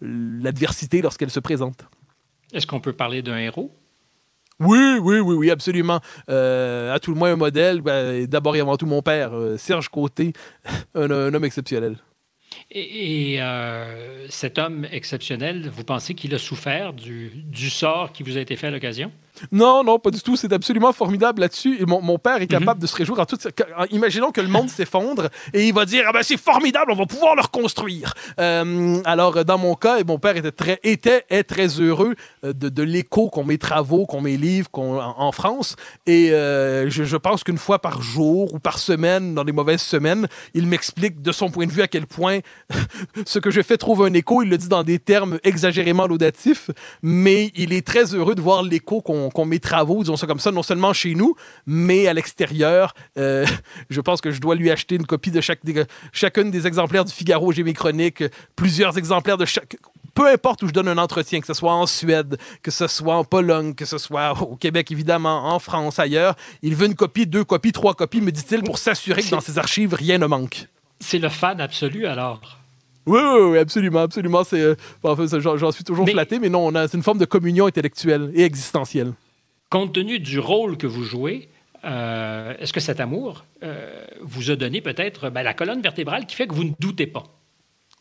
[SPEAKER 2] l'adversité lorsqu'elle se présente. Est-ce qu'on peut parler d'un héros? Oui, oui, oui, oui, absolument. Euh, à tout le moins, un modèle, ben, d'abord et avant tout, mon père, euh, Serge Côté, un, homme exceptionnel.
[SPEAKER 1] Et, euh, cet homme exceptionnel, vous pensez qu'il a souffert du sort qui vous a été fait à l'occasion?
[SPEAKER 2] Non, non, pas du tout. C'est absolument formidable là-dessus. Et mon, père est mhm. capable de se réjouir en tout. imaginons que le monde s'effondre et il va dire Ah ben c'est formidable, on va pouvoir le reconstruire. Euh, alors, dans mon cas, mon père était très, était, très heureux euh, de, l'écho qu'ont mes travaux, qu'ont mes livres en, France. Et euh, je, pense qu'une fois par jour ou par semaine, dans les mauvaises semaines, il m'explique de son point de vue à quel point ce que je fais trouve un écho. Il le dit dans des termes exagérément laudatifs, mais il est très heureux de voir l'écho qu'on qu'on mes travaux, disons ça comme ça, non seulement chez nous, mais à l'extérieur. Euh, je pense que je dois lui acheter une copie de chaque, chacune des exemplaires du Figaro, j'ai mes chroniques, plusieurs exemplaires de chaque. Peu importe où je donne un entretien, que ce soit en Suède, que ce soit en Pologne, que ce soit au Québec, évidemment, en France, ailleurs, il veut une copie, deux copies, trois copies, me dit-il, pour s'assurer que dans ses archives, rien ne manque. C'est le fan absolu, alors. Oui, oui, oui, absolument, absolument. C'est, euh, j'en suis toujours flatté, mais non, on a, c'est une forme de communion intellectuelle et existentielle. Compte tenu du rôle que vous jouez, euh, est-ce que cet amour euh, vous a donné peut-être
[SPEAKER 1] ben, la colonne vertébrale qui fait que vous ne doutez pas?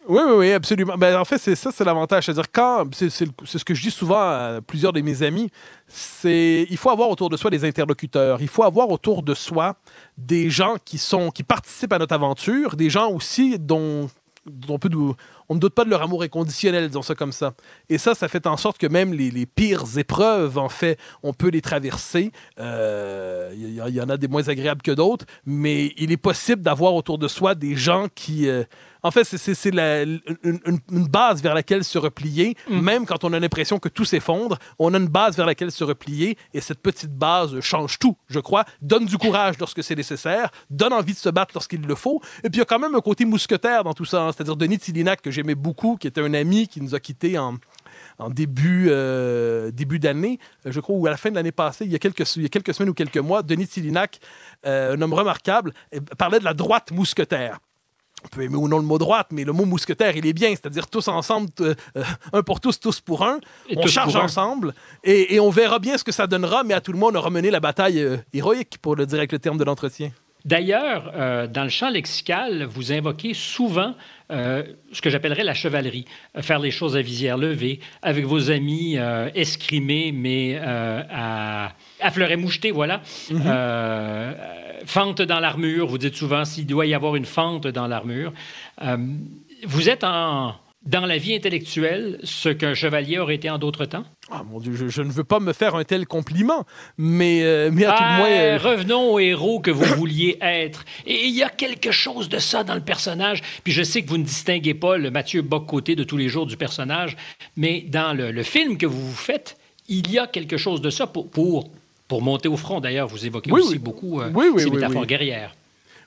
[SPEAKER 2] Oui, oui, oui, absolument. Ben, en fait, c'est ça, c'est l'avantage. C'est-à-dire, quand, c'est, c'est ce que je dis souvent à plusieurs de mes amis, c'est il faut avoir autour de soi des interlocuteurs. Il faut avoir autour de soi des gens qui sont qui participent à notre aventure, des gens aussi dont on, ne doute pas de leur amour inconditionnel, disons ça comme ça. Et ça, ça fait en sorte que même les, pires épreuves, en fait, on peut les traverser. Il euh, y, en a des moins agréables que d'autres, mais il est possible d'avoir autour de soi des gens qui... Euh, en fait, c'est une, base vers laquelle se replier. Mm. Même quand on a l'impression que tout s'effondre, on a une base vers laquelle se replier. Et cette petite base change tout, je crois. Donne du courage lorsque c'est nécessaire, donne envie de se battre lorsqu'il le faut. Et puis, il y a quand même un côté mousquetaire dans tout ça. Hein. C'est-à-dire Denis Tillinac, que j'aimais beaucoup, qui était un ami qui nous a quittés en, début, euh, début d'année, euh, je crois, ou à la fin de l'année passée, il y, a quelques, quelques semaines ou quelques mois, Denis Tillinac, euh, un homme remarquable, eh, parlait de la droite mousquetaire on peut aimer ou non le mot droite, mais le mot mousquetaire, il est bien, c'est-à-dire tous ensemble, euh, un pour tous, tous pour un. on charge ensemble et, on verra bien ce que ça donnera, mais à tout le monde, on aura mené la bataille euh, héroïque, pour le dire avec le terme de l'entretien. D'ailleurs, euh, dans le champ
[SPEAKER 1] lexical, vous invoquez souvent euh, ce que j'appellerais la chevalerie, euh, faire les choses à visière levée, avec vos amis euh, escrimés, mais à, à fleuret moucheté, voilà. Mhm. fente dans l'armure, vous dites souvent s'il doit y avoir une fente dans l'armure. vous êtes en dans la vie intellectuelle ce qu'un chevalier aurait été en d'autres temps? Ah mon Dieu, je, ne veux pas me faire un tel compliment, mais, euh, à tout moins. Ah, euh, revenons au héros que vous vouliez être. Et il y a quelque chose de ça dans le personnage. Puis je sais que vous ne distinguez pas le Mathieu boc côté de tous les jours du personnage, mais dans le, film que vous vous faites, il y a quelque chose de ça pour, pour, monter au front. D'ailleurs, vous évoquez aussi beaucoup euh, oui, ces métaphores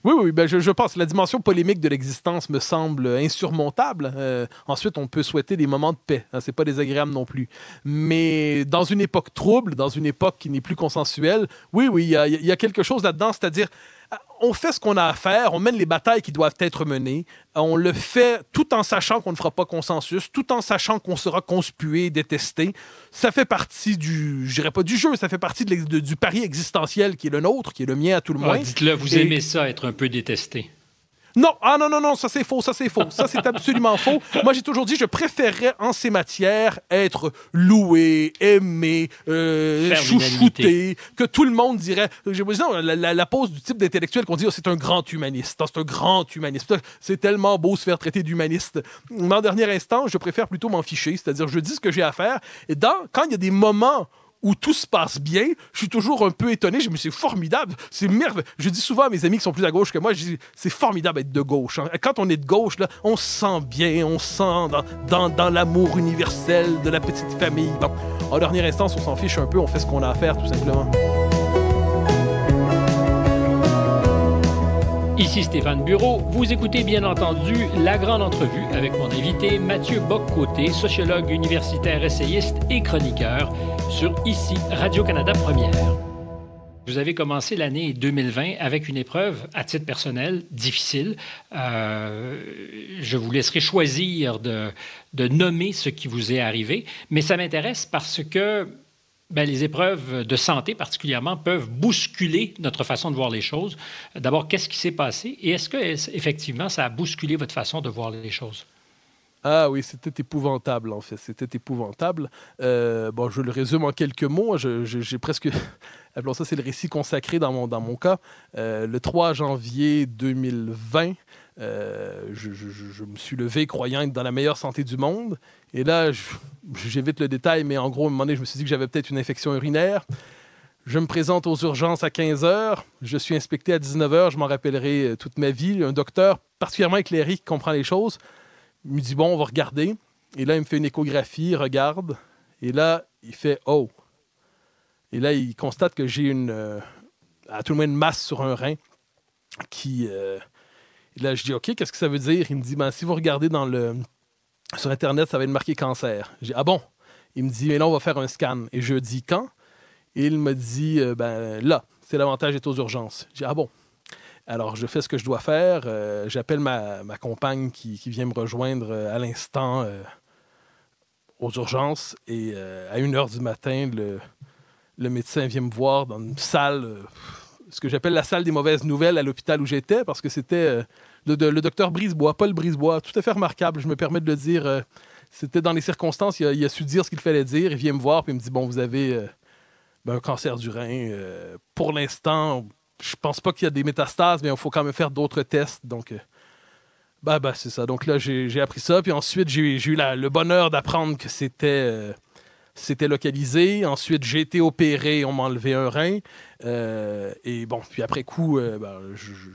[SPEAKER 2] oui, oui, ben, je, je, pense. La dimension polémique de l'existence me semble insurmontable. Euh, ensuite, on peut souhaiter des moments de paix. Ce hein, c'est pas désagréable non plus. Mais dans une époque trouble, dans une époque qui n'est plus consensuelle, oui, oui, il y, y, a quelque chose là-dedans. C'est-à-dire, on fait ce qu'on a à faire, on mène les batailles qui doivent être menées, on le fait tout en sachant qu'on ne fera pas consensus, tout en sachant qu'on sera conspué, détesté. Ça fait partie du, je dirais pas du jeu, ça fait partie du pari existentiel qui est le nôtre, qui est le mien à tout le ah, monde. Dites-le, vous aimez ça, être un peu détesté. Non, ah non, non, non, ça c'est faux, ça c'est faux, ça c'est absolument faux. Moi j'ai toujours dit, je préférerais en ces matières être loué, aimé, euh, chouchouté, que tout le monde dirait. J'ai la, la, pose du type d'intellectuel qu'on dit, oh, c'est un grand humaniste, ah, c'est un grand humaniste. C'est tellement beau se faire traiter d'humaniste. Mais en dernier instant, je préfère plutôt m'en ficher, c'est-à-dire je dis ce que j'ai à faire. Et dans, quand il y a des moments où tout se passe bien, je suis toujours un peu étonné. Je me c'est formidable, c'est merveilleux. Je dis souvent à mes amis qui sont plus à gauche que moi, je dis c'est formidable d'être de gauche. Hein. Quand on est de gauche, là, on sent bien, on sent dans, dans, dans l'amour universel de la petite famille. en dernière instance, on s'en fiche un peu, on fait ce qu'on a à faire tout simplement. Ici Stéphane Bureau,
[SPEAKER 1] vous écoutez bien entendu La Grande Entrevue avec mon invité Mathieu Boccoté, sociologue universitaire essayiste et chroniqueur sur Ici Radio-Canada Première. Vous avez commencé l'année 2020 avec une épreuve, à titre personnel, difficile. Euh, je vous laisserai choisir de nommer ce qui vous est arrivé, mais ça m'intéresse parce que ben, les épreuves de santé particulièrement peuvent bousculer notre façon de voir les choses. D'abord, qu'est-ce qui s'est passé et est-ce que effectivement ça a bousculé votre façon de voir les choses?
[SPEAKER 2] Ah oui, c'était épouvantable, en fait. C'était épouvantable. Euh, bon, je le résume en quelques mots. J'ai presque. Appelons ça, c'est le récit consacré dans mon, cas. Euh, le 3 janvier 2020, euh, je, je, me suis levé croyant être dans la meilleure santé du monde. Et là, j'évite le détail, mais en gros, à un moment donné, je me suis dit que j'avais peut-être une infection urinaire. Je me présente aux urgences à 15 h. Je suis inspecté à 19 h. Je m'en rappellerai toute ma vie. Un docteur particulièrement éclairé qui comprend les choses il me dit, bon, on va regarder. Et là, il me fait une échographie, il regarde. Et là, il fait, oh. Et là, il constate que j'ai une, euh, à tout le moins, une masse sur un rein qui. Euh, là, je dis, OK, qu'est-ce que ça veut dire? Il me dit, ben, si vous regardez dans le, sur Internet, ça va être marqué cancer. J'ai ah bon? Il me dit, mais là, on va faire un scan. Et je dis, quand? Et il me dit, euh, ben là, c'est l'avantage d'être aux urgences. J'ai ah bon? Alors, je fais ce que je dois faire. Euh, j'appelle ma, compagne qui, vient me rejoindre euh, à l'instant euh, aux urgences. Et à 1 heure du matin, le, médecin vient me voir dans une salle, ce que j'appelle la salle des mauvaises nouvelles à l'hôpital où j'étais, parce que c'était le, docteur Brisebois, Paul Brisebois, tout à fait remarquable, je me permets de le dire. c'était dans les circonstances, il a, su dire ce qu'il fallait dire. Il vient me voir, puis il me dit Bon, vous avez. Ben, un cancer du rein. pour l'instant, je pense pas qu'il y a des métastases, mais il faut quand même faire d'autres tests. Donc, euh, bah, bah, c'est ça. Donc là, j'ai appris ça. Puis ensuite, j'ai eu le bonheur d'apprendre que c'était. Euh, c'était localisé. Ensuite, j'ai été opéré, on m'a enlevé un rein. Euh, et bon, puis après coup, bah,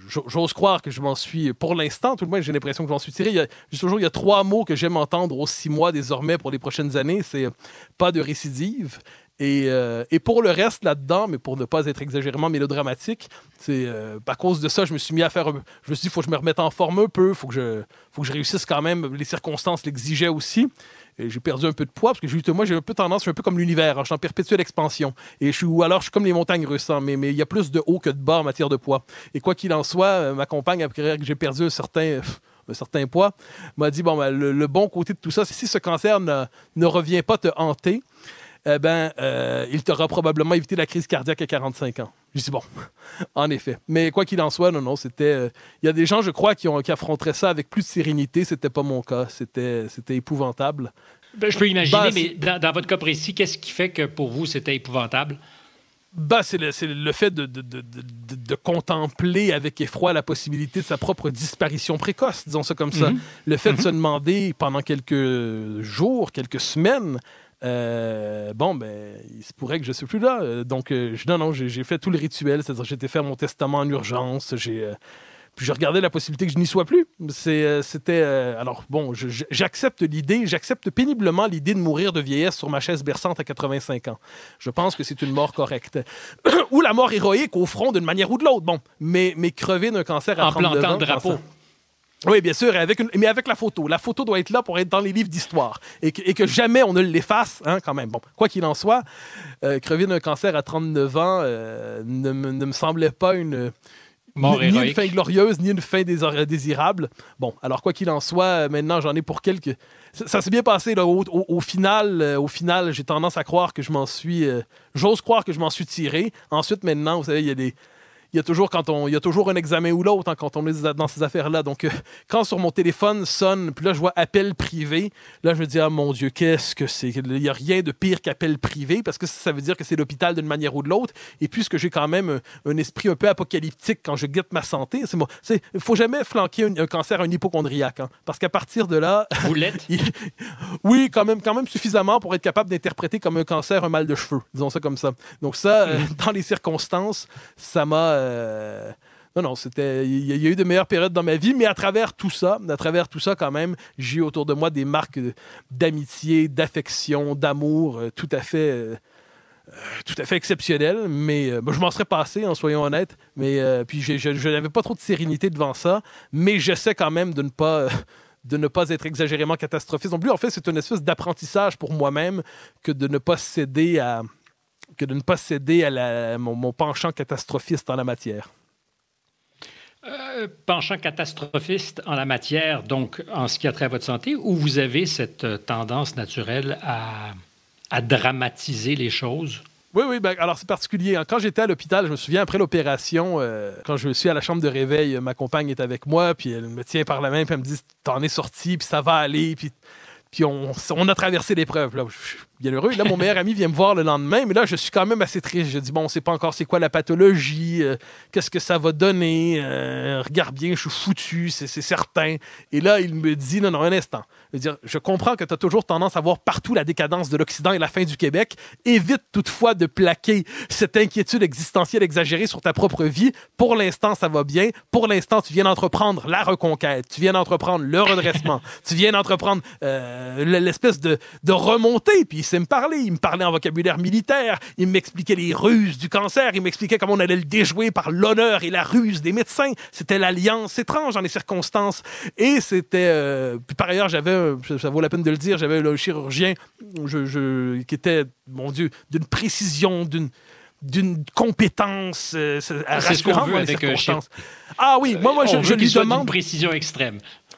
[SPEAKER 2] j'ose croire que je m'en suis, pour l'instant, tout le moins, j'ai l'impression que je m'en suis tiré. Il y a, toujours, il y a trois mots que j'aime entendre aux six mois désormais pour les prochaines années. C'est pas de récidive, et, euh, et, pour le reste là-dedans, mais pour ne pas être exagérément mélodramatique, c'est euh, à cause de ça, je me suis mis à faire. je me suis dit, il faut que je me remette en forme un peu, faut que faut que je réussisse quand même. Les circonstances l'exigeaient aussi. Et j'ai perdu un peu de poids parce que justement, moi, j'ai un peu tendance, je suis un peu comme l'univers, hein, je suis en perpétuelle expansion. Et je suis, ou alors, je suis comme les montagnes russes, hein, mais il y a plus de haut que de bas en matière de poids. Et quoi qu'il en soit, euh, ma compagne, après que j'ai perdu un certain un certain poids, m'a dit bon, ben, le, bon côté de tout ça, c'est si ce cancer ne, ne revient pas te hanter, eh ben, euh, il t'aura probablement évité la crise cardiaque à 45 ans. Je dis bon, en effet. Mais quoi qu'il en soit, non, non, c'était. Euh, il y a des gens, je crois, qui, ont, qui affronteraient ça avec plus de sérénité. C'était pas mon cas. C'était, c'était épouvantable.
[SPEAKER 1] Ben, je peux imaginer,
[SPEAKER 2] bah, mais dans, votre cas précis, qu'est-ce qui fait que pour vous, c'était épouvantable? Ben, c'est le, fait de, de, contempler avec effroi la possibilité de sa propre disparition précoce, disons ça comme ça. Mhm. Le fait de mhm. se demander pendant quelques jours, quelques semaines, euh, bon, ben, il se pourrait que je sois plus là. Euh, donc, euh, non, non, j'ai fait tout le rituel, c'est-à-dire j'étais faire mon testament en urgence, j'ai. puis je regardais la possibilité que je n'y sois plus. C'était. alors, bon, j'accepte l'idée, j'accepte péniblement l'idée de mourir de vieillesse sur ma chaise berçante à 85 ans. Je pense que c'est une mort correcte. ou la mort héroïque au front d'une manière ou de l'autre, bon. Mais, mais crever d'un cancer à En plantant le drapeau. Oui, bien sûr, mais avec la photo. La photo doit être là pour être dans les livres d'histoire et, que, jamais on ne l'efface, hein, quand même. Bon, quoi qu'il en soit, euh, crever d'un cancer à 39 ans euh, ne, me semblait pas une, fin glorieuse, ni une fin euh, désirable. Bon, alors quoi qu'il en soit, maintenant j'en ai pour quelques. Ça, s'est bien passé là, au, au, final. au final, j'ai tendance à croire que je m'en suis. J'ose croire que je m'en suis tiré. Ensuite, maintenant, vous savez, il y a des il y a toujours quand on, il y a toujours un examen ou l'autre hein, quand on est dans ces affaires-là. Donc, euh, quand sur mon téléphone sonne, puis là je vois appel privé, là je me dis ah mon Dieu, qu'est-ce que c'est Il n'y a rien de pire qu'appel privé parce que ça veut dire que c'est l'hôpital d'une manière ou de l'autre. Et puisque j'ai quand même euh, un, esprit un peu apocalyptique quand je guette ma santé, c'est moi, c'est faut jamais flanquer un, cancer un hypochondriaque, hein, parce qu'à partir de là, vous oui, quand même, quand même suffisamment pour être capable d'interpréter comme un cancer un mal de cheveux, disons ça comme ça. Donc ça, euh, mm. dans les circonstances, ça m'a euh, non, non, c'était. Il y, a eu de meilleures périodes dans ma vie, mais à travers tout ça, à travers tout ça, quand même, j'ai autour de moi des marques d'amitié, d'affection, d'amour, euh, tout à fait. Euh, tout à fait exceptionnelles. mais je m'en serais passé, en hein, soyons honnêtes. Mais puis je, n'avais pas trop de sérénité devant ça, mais j'essaie quand même de ne pas de ne pas être exagérément catastrophiste non plus. En fait, c'est une espèce d'apprentissage pour moi-même que de ne pas céder à, que de ne pas céder à, mon, penchant catastrophiste en la matière.
[SPEAKER 1] Euh, penchant catastrophiste en la matière, donc en ce qui a trait à votre santé, ou vous avez cette euh, tendance naturelle à, dramatiser les choses?
[SPEAKER 2] Oui, oui, ben, alors c'est particulier. Hein, quand j'étais à l'hôpital, je me souviens, après l'opération, euh, quand je me suis à la chambre de réveil, ma compagne est avec moi, puis elle me tient par la main, puis elle me dit T'en es sorti, puis ça va aller, puis, puis on, on a traversé l'épreuve. Là, bienheureux. là, mon meilleur ami vient me voir le lendemain, mais là, je suis quand même assez triste. Je dis, bon, on sait pas encore c'est quoi la pathologie, euh, qu'est-ce que ça va donner, euh, regarde bien, je suis foutu, c'est certain. Et là, il me dit, non, non, un instant. Je, dire, je comprends que tu as toujours tendance à voir partout la décadence de l'Occident et la fin du Québec. Évite toutefois de plaquer cette inquiétude existentielle exagérée sur ta propre vie. Pour l'instant, ça va bien. Pour l'instant, tu viens d'entreprendre la reconquête, tu viens d'entreprendre le redressement, tu viens d'entreprendre euh, l'espèce de, de remontée. Puis sait me parler. Il me parlait en vocabulaire militaire. Il m'expliquait les ruses du cancer. Il m'expliquait comment on allait le déjouer par l'honneur et la ruse des médecins. C'était l'alliance étrange dans les circonstances. Et c'était... Euh, par ailleurs, j'avais, ça vaut la peine de le dire, j'avais le chirurgien je, qui était, mon Dieu, d'une précision, d'une d'une compétence euh, ah, rassurante dans les circonstances. Ah oui, moi, moi euh, je, je lui demande une précision extrême.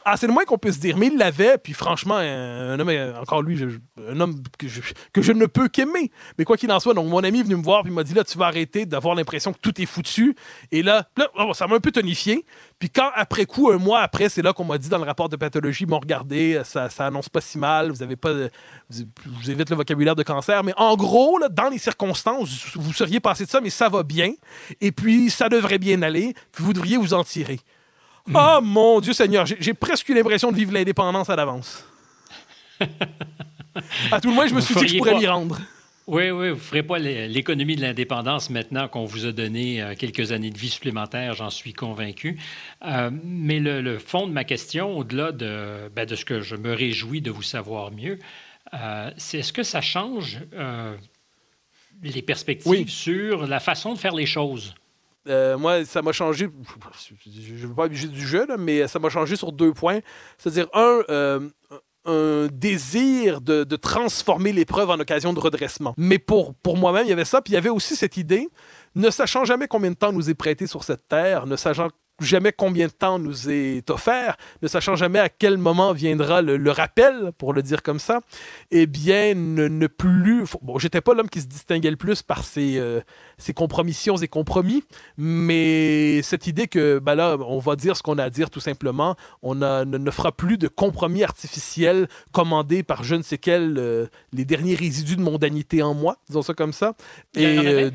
[SPEAKER 2] Ah, c'est le moins qu'on puisse dire. Mais il l'avait, puis franchement, euh, un homme, euh, encore lui, un homme que je, ne peux qu'aimer. Mais quoi qu'il en soit, donc mon ami est venu me voir, puis il m'a dit là, tu vas arrêter d'avoir l'impression que tout est foutu. Et là, oh, ça m'a un peu tonifié. Puis quand, après coup, un mois après, c'est là qu'on m'a dit dans le rapport de pathologie, bon, regardez, euh, ça, ça annonce pas si mal, vous avez pas. vous, le vocabulaire de cancer, mais en gros, là, dans les circonstances, vous seriez passé de ça, mais ça va bien. Et puis, ça devrait bien aller, puis vous devriez vous en tirer. Oh mon Dieu Seigneur, j'ai presque l'impression de vivre l'indépendance à l'avance. à tout le moins, je me suis dit que je pourrais m'y rendre.
[SPEAKER 1] Oui, oui, vous ne ferez pas l'économie de l'indépendance maintenant qu'on vous a donné euh, quelques années de vie supplémentaire, j'en suis convaincu. Euh, mais le, fond de ma question, au-delà ben, de, ce que je me réjouis de vous savoir mieux, euh, c'est est-ce que ça change les perspectives sur la façon de
[SPEAKER 2] faire les choses? Euh, moi, ça m'a changé. Je ne veux pas abuser du jeu, là, mais ça m'a changé sur deux points. C'est-à-dire, un, euh, un désir de, transformer l'épreuve en occasion de redressement. Mais pour, pour moi-même, il y avait ça. Puis il y avait aussi cette idée, ne sachant jamais combien de temps nous est prêté sur cette terre, ne sachant jamais combien de temps nous est offert, ne sachant jamais à quel moment viendra le, rappel, pour le dire comme ça, eh bien, ne, plus. Bon, j'étais pas l'homme qui se distinguait le plus par euh, ses, compromissions et compromis, mais cette idée que, ben là, on va dire ce qu'on a à dire tout simplement, on ne, fera plus de compromis artificiels commandés par je ne sais quel, euh, les derniers résidus de mondanité en moi, disons ça comme ça. Et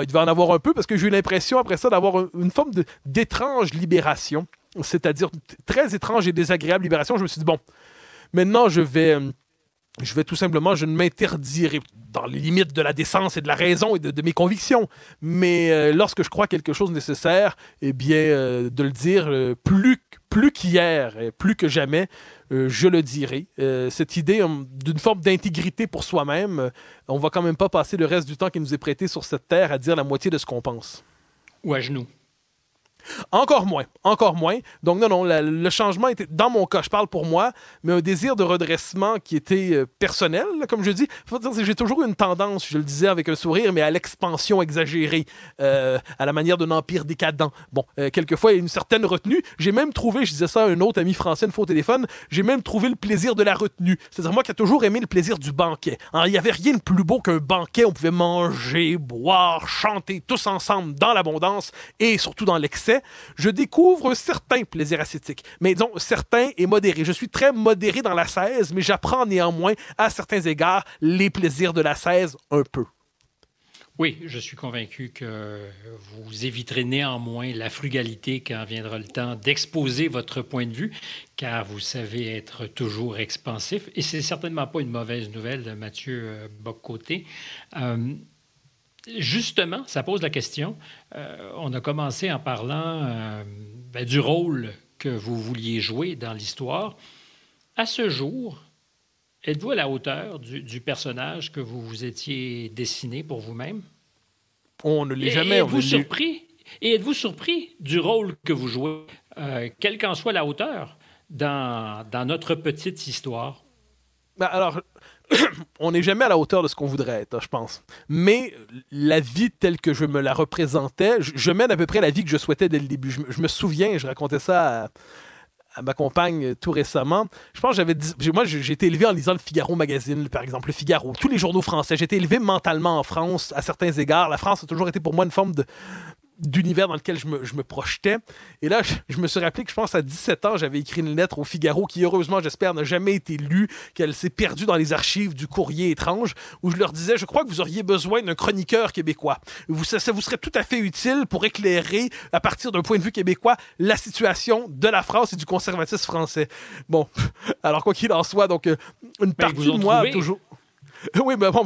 [SPEAKER 2] il devait en avoir un peu parce que j'ai eu l'impression après ça d'avoir une forme d'étrange libération, c'est-à-dire très étrange et désagréable libération. Je me suis dit, bon, maintenant je vais euh, je vais tout simplement, je ne m'interdirai dans les limites de la décence et de la raison et de, mes convictions. Mais euh, lorsque je crois quelque chose nécessaire, eh bien, euh, de le dire euh, plus, plus qu'hier, plus que jamais, je le dirai. cette idée hum, d'une forme d'intégrité pour soi-même, on va quand même pas passer le reste du temps qui nous est prêté sur cette terre à dire la moitié de ce qu'on pense. Ou à genoux. Encore moins, encore moins. Donc non, non, le changement était, dans mon cas, je parle pour moi, mais un désir de redressement qui était euh, personnel, comme je dis. Faut dire, j'ai toujours eu une tendance, je le disais avec un sourire, mais à l'expansion exagérée, euh, à la manière d'un empire décadent. Bon, euh, quelquefois, il y a une certaine retenue. J'ai même trouvé, je disais ça à un autre ami français une fois au téléphone, j'ai même trouvé le plaisir de la retenue. C'est-à-dire moi qui ai toujours aimé le plaisir du banquet. Il n'y avait rien de plus beau qu'un banquet, on pouvait manger, boire, chanter tous ensemble dans l'abondance et surtout dans l'excès je découvre certains plaisirs ascétiques, mais disons certains et modérés. Je suis très modéré dans la 16, mais j'apprends néanmoins à certains égards les plaisirs de la 16 un peu. Oui, je suis convaincu
[SPEAKER 1] que vous éviterez néanmoins la frugalité quand viendra le temps d'exposer votre point de vue, car vous savez être toujours expansif. Et c'est certainement pas une mauvaise nouvelle de Mathieu Bocoté. Euh, justement, ça pose la question. Euh, on a commencé en parlant euh, ben, du rôle que vous vouliez jouer dans l'histoire. À ce jour, êtes-vous à la hauteur du, personnage que vous vous étiez dessiné pour vous-même? On ne l'est jamais. Êtes-vous surpris? Et êtes-vous surpris du rôle que vous jouez, euh, quelle qu'en soit la hauteur,
[SPEAKER 2] dans, notre petite histoire? Ben, alors, on n'est jamais à la hauteur de ce qu'on voudrait être, je pense. Mais la vie telle que je me la représentais, je, mène à peu près la vie que je souhaitais dès le début. Je, me souviens, je racontais ça à, ma compagne euh, tout récemment. Je pense que j'avais moi j'ai été élevé en lisant le Figaro magazine par exemple, le Figaro, tous les journaux français. J'ai été élevé mentalement en France à certains égards. La France a toujours été pour moi une forme de d'univers dans lequel je me, projetais. Et là, je, me suis rappelé que je pense à 17 ans, j'avais écrit une lettre au Figaro qui, heureusement, j'espère, n'a jamais été lue, qu'elle s'est perdue dans les archives du courrier étrange, où je leur disais, je crois que vous auriez besoin d'un chroniqueur québécois. Vous, ça, vous serait tout à fait utile pour éclairer, à partir d'un point de vue québécois, la situation de la France et du conservatisme français. Bon, alors quoi qu'il en soit, donc, euh, une partie de moi, toujours... Oui, mais bon,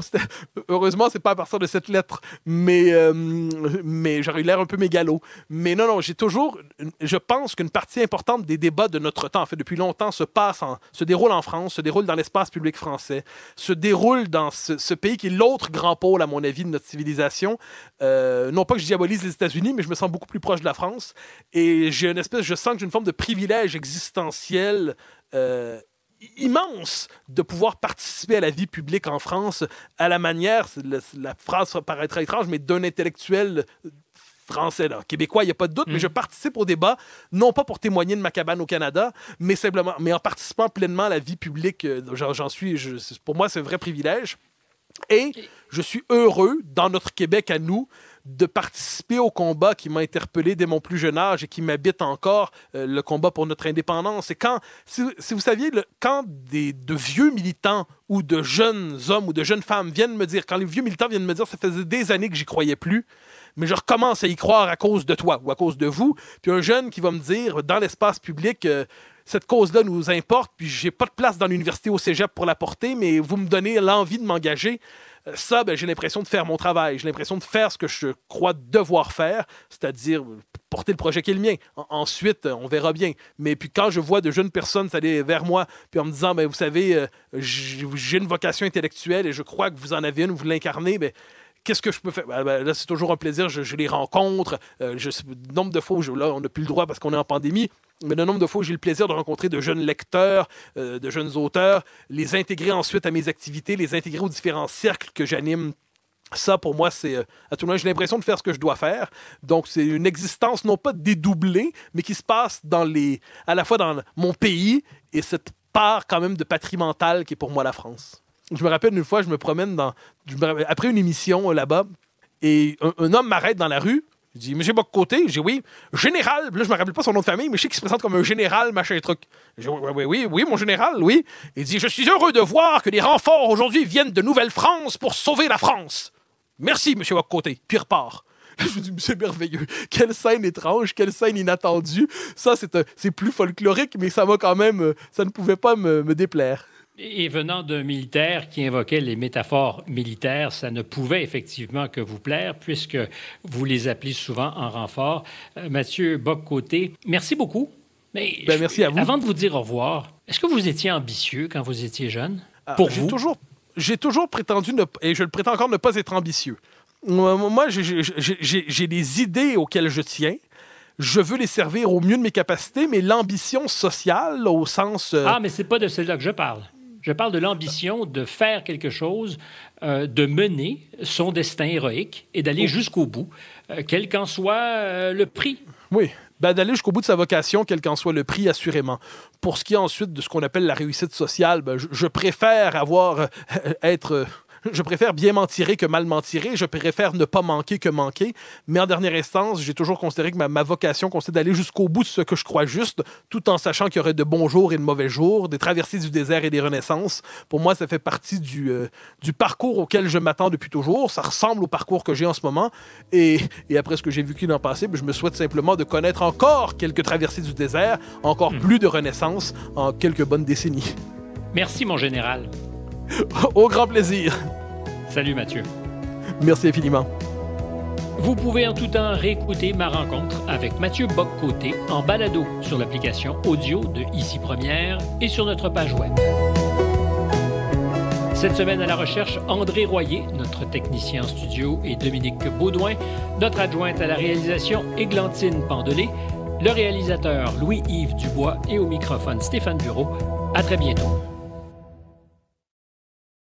[SPEAKER 2] heureusement, c'est pas à partir de cette lettre. Mais, euh, mais j'aurais eu l'air un peu mégalo. Mais non, non, j'ai toujours. Je pense qu'une partie importante des débats de notre temps, en fait, depuis longtemps, se passe, se déroule en France, se déroule dans l'espace public français, se déroule dans ce, pays qui est l'autre grand pôle, à mon avis, de notre civilisation. Euh, non pas que je diabolise les États-Unis, mais je me sens beaucoup plus proche de la France. Et j'ai une espèce. Je sens que j'ai une forme de privilège existentiel. Euh, immense de pouvoir participer à la vie publique en France à la manière, la, france phrase paraîtra étrange, mais d'un intellectuel français, québécois, il n'y a pas de doute, mais mm. je participe au débat, non pas pour témoigner de ma cabane au Canada, mais simplement, mais en participant pleinement à la vie publique. Euh, j'en suis, pour moi, c'est un vrai privilège. Et je suis heureux, dans notre Québec à nous, de participer au combat qui m'a interpellé dès mon plus jeune âge et qui m'habite encore, euh, le combat pour notre indépendance. Et quand, si, vous saviez, quand des, de vieux militants ou de jeunes hommes ou de jeunes femmes viennent me dire, quand les vieux militants viennent me dire, ça faisait des années que j'y croyais plus, mais je recommence à y croire à cause de toi ou à cause de vous, puis un jeune qui va me dire dans l'espace public, euh, cette cause-là nous importe, puis j'ai pas de place dans l'université au cégep pour la porter, mais vous me donnez l'envie de m'engager. Euh, ça, ben, j'ai l'impression de faire mon travail. J'ai l'impression de faire ce que je crois devoir faire, c'est-à-dire euh, porter le projet qui est le mien. ensuite, euh, on verra bien. Mais puis quand je vois de jeunes personnes aller vers moi, puis en me disant, ben, vous savez, j'ai une vocation intellectuelle et je crois que vous en avez une, vous l'incarnez, mais ben, qu'est-ce que je peux faire? Ah, ben, là, c'est toujours un plaisir, je, les rencontre, je je, nombre de fois, là, on n'a plus le droit parce qu'on est en pandémie, mais le nombre de fois où j'ai eu le plaisir de rencontrer de jeunes lecteurs, euh, de jeunes auteurs, les intégrer ensuite à mes activités, les intégrer aux différents cercles que j'anime ça, pour moi, c'est. Euh, à tout le moins, j'ai l'impression de faire ce que je dois faire. Donc, c'est une existence non pas dédoublée, mais qui se passe dans les, à la fois dans mon pays et cette part quand même de patrimental qui est pour moi la France. Je me rappelle une fois, je me promène dans. après une émission euh, là-bas, et un homme m'arrête dans la rue, il dit Monsieur Boccoté J'ai oui. Général. Là, je me rappelle pas son nom de famille, mais je sais qu'il se présente comme un général, machin truc. oui, oui, oui, oui, mon général, oui. Il dit Je suis heureux de voir que les renforts aujourd'hui viennent de Nouvelle-France pour sauver la France. Merci, Monsieur Boccoté. Puis repart. Je me dis, c'est merveilleux. Quelle scène étrange, quelle scène inattendue. Ça, c'est euh, plus folklorique, mais ça va quand même. Euh, ça ne pouvait pas me, me déplaire.
[SPEAKER 1] Et venant d'un militaire qui invoquait les métaphores militaires, ça ne pouvait effectivement que vous plaire puisque vous les appelez souvent en renfort. Euh, Mathieu bock merci beaucoup. Mais ben,
[SPEAKER 2] merci à vous. Avant de vous dire au revoir, est-ce que vous étiez ambitieux quand vous étiez jeune? Ah, Pour vous? Toujours, j'ai toujours prétendu, et je le prétends encore, ne pas être ambitieux. Moi, j'ai des idées auxquelles je tiens je veux les servir au mieux de mes capacités, mais l'ambition sociale, au sens. Euh, ah, mais c'est pas de celle-là que je parle. Je parle de l'ambition de
[SPEAKER 1] faire quelque chose, euh, de mener son destin héroïque et d'aller oh. jusqu'au bout,
[SPEAKER 2] euh, quel qu'en soit euh, le prix. Oui, ben, d'aller jusqu'au bout de sa vocation, quel qu'en soit le prix, assurément. Pour ce qui est ensuite de ce qu'on appelle la réussite sociale, ben, je, préfère avoir être je préfère bien m'en tirer que mal m'en tirer. Je préfère ne pas manquer que manquer. Mais en dernière instance, j'ai toujours considéré que ma, vocation consiste d'aller jusqu'au bout de ce que je crois juste, tout en sachant qu'il y aurait de bons jours et de mauvais jours, des traversées du désert et des renaissances. Pour moi, ça fait partie du, euh, parcours auquel je m'attends depuis toujours. Ça ressemble au parcours que j'ai en ce moment. Et, après ce que j'ai vécu dans le passé, ben, je me souhaite simplement de connaître encore quelques traversées du désert, encore hmm. plus de renaissances en quelques bonnes décennies. Merci, mon général. Au grand plaisir. Salut Mathieu. Merci infiniment. Vous
[SPEAKER 1] pouvez en tout temps réécouter ma rencontre avec Mathieu Boccoté en balado sur l'application audio de Ici Première et sur notre page web. Cette semaine à la recherche, André Royer, notre technicien en studio, et Dominique Baudouin, notre adjointe à la réalisation, Églantine Pandelé, le réalisateur Louis-Yves Dubois
[SPEAKER 2] et au microphone Stéphane Bureau. À très bientôt.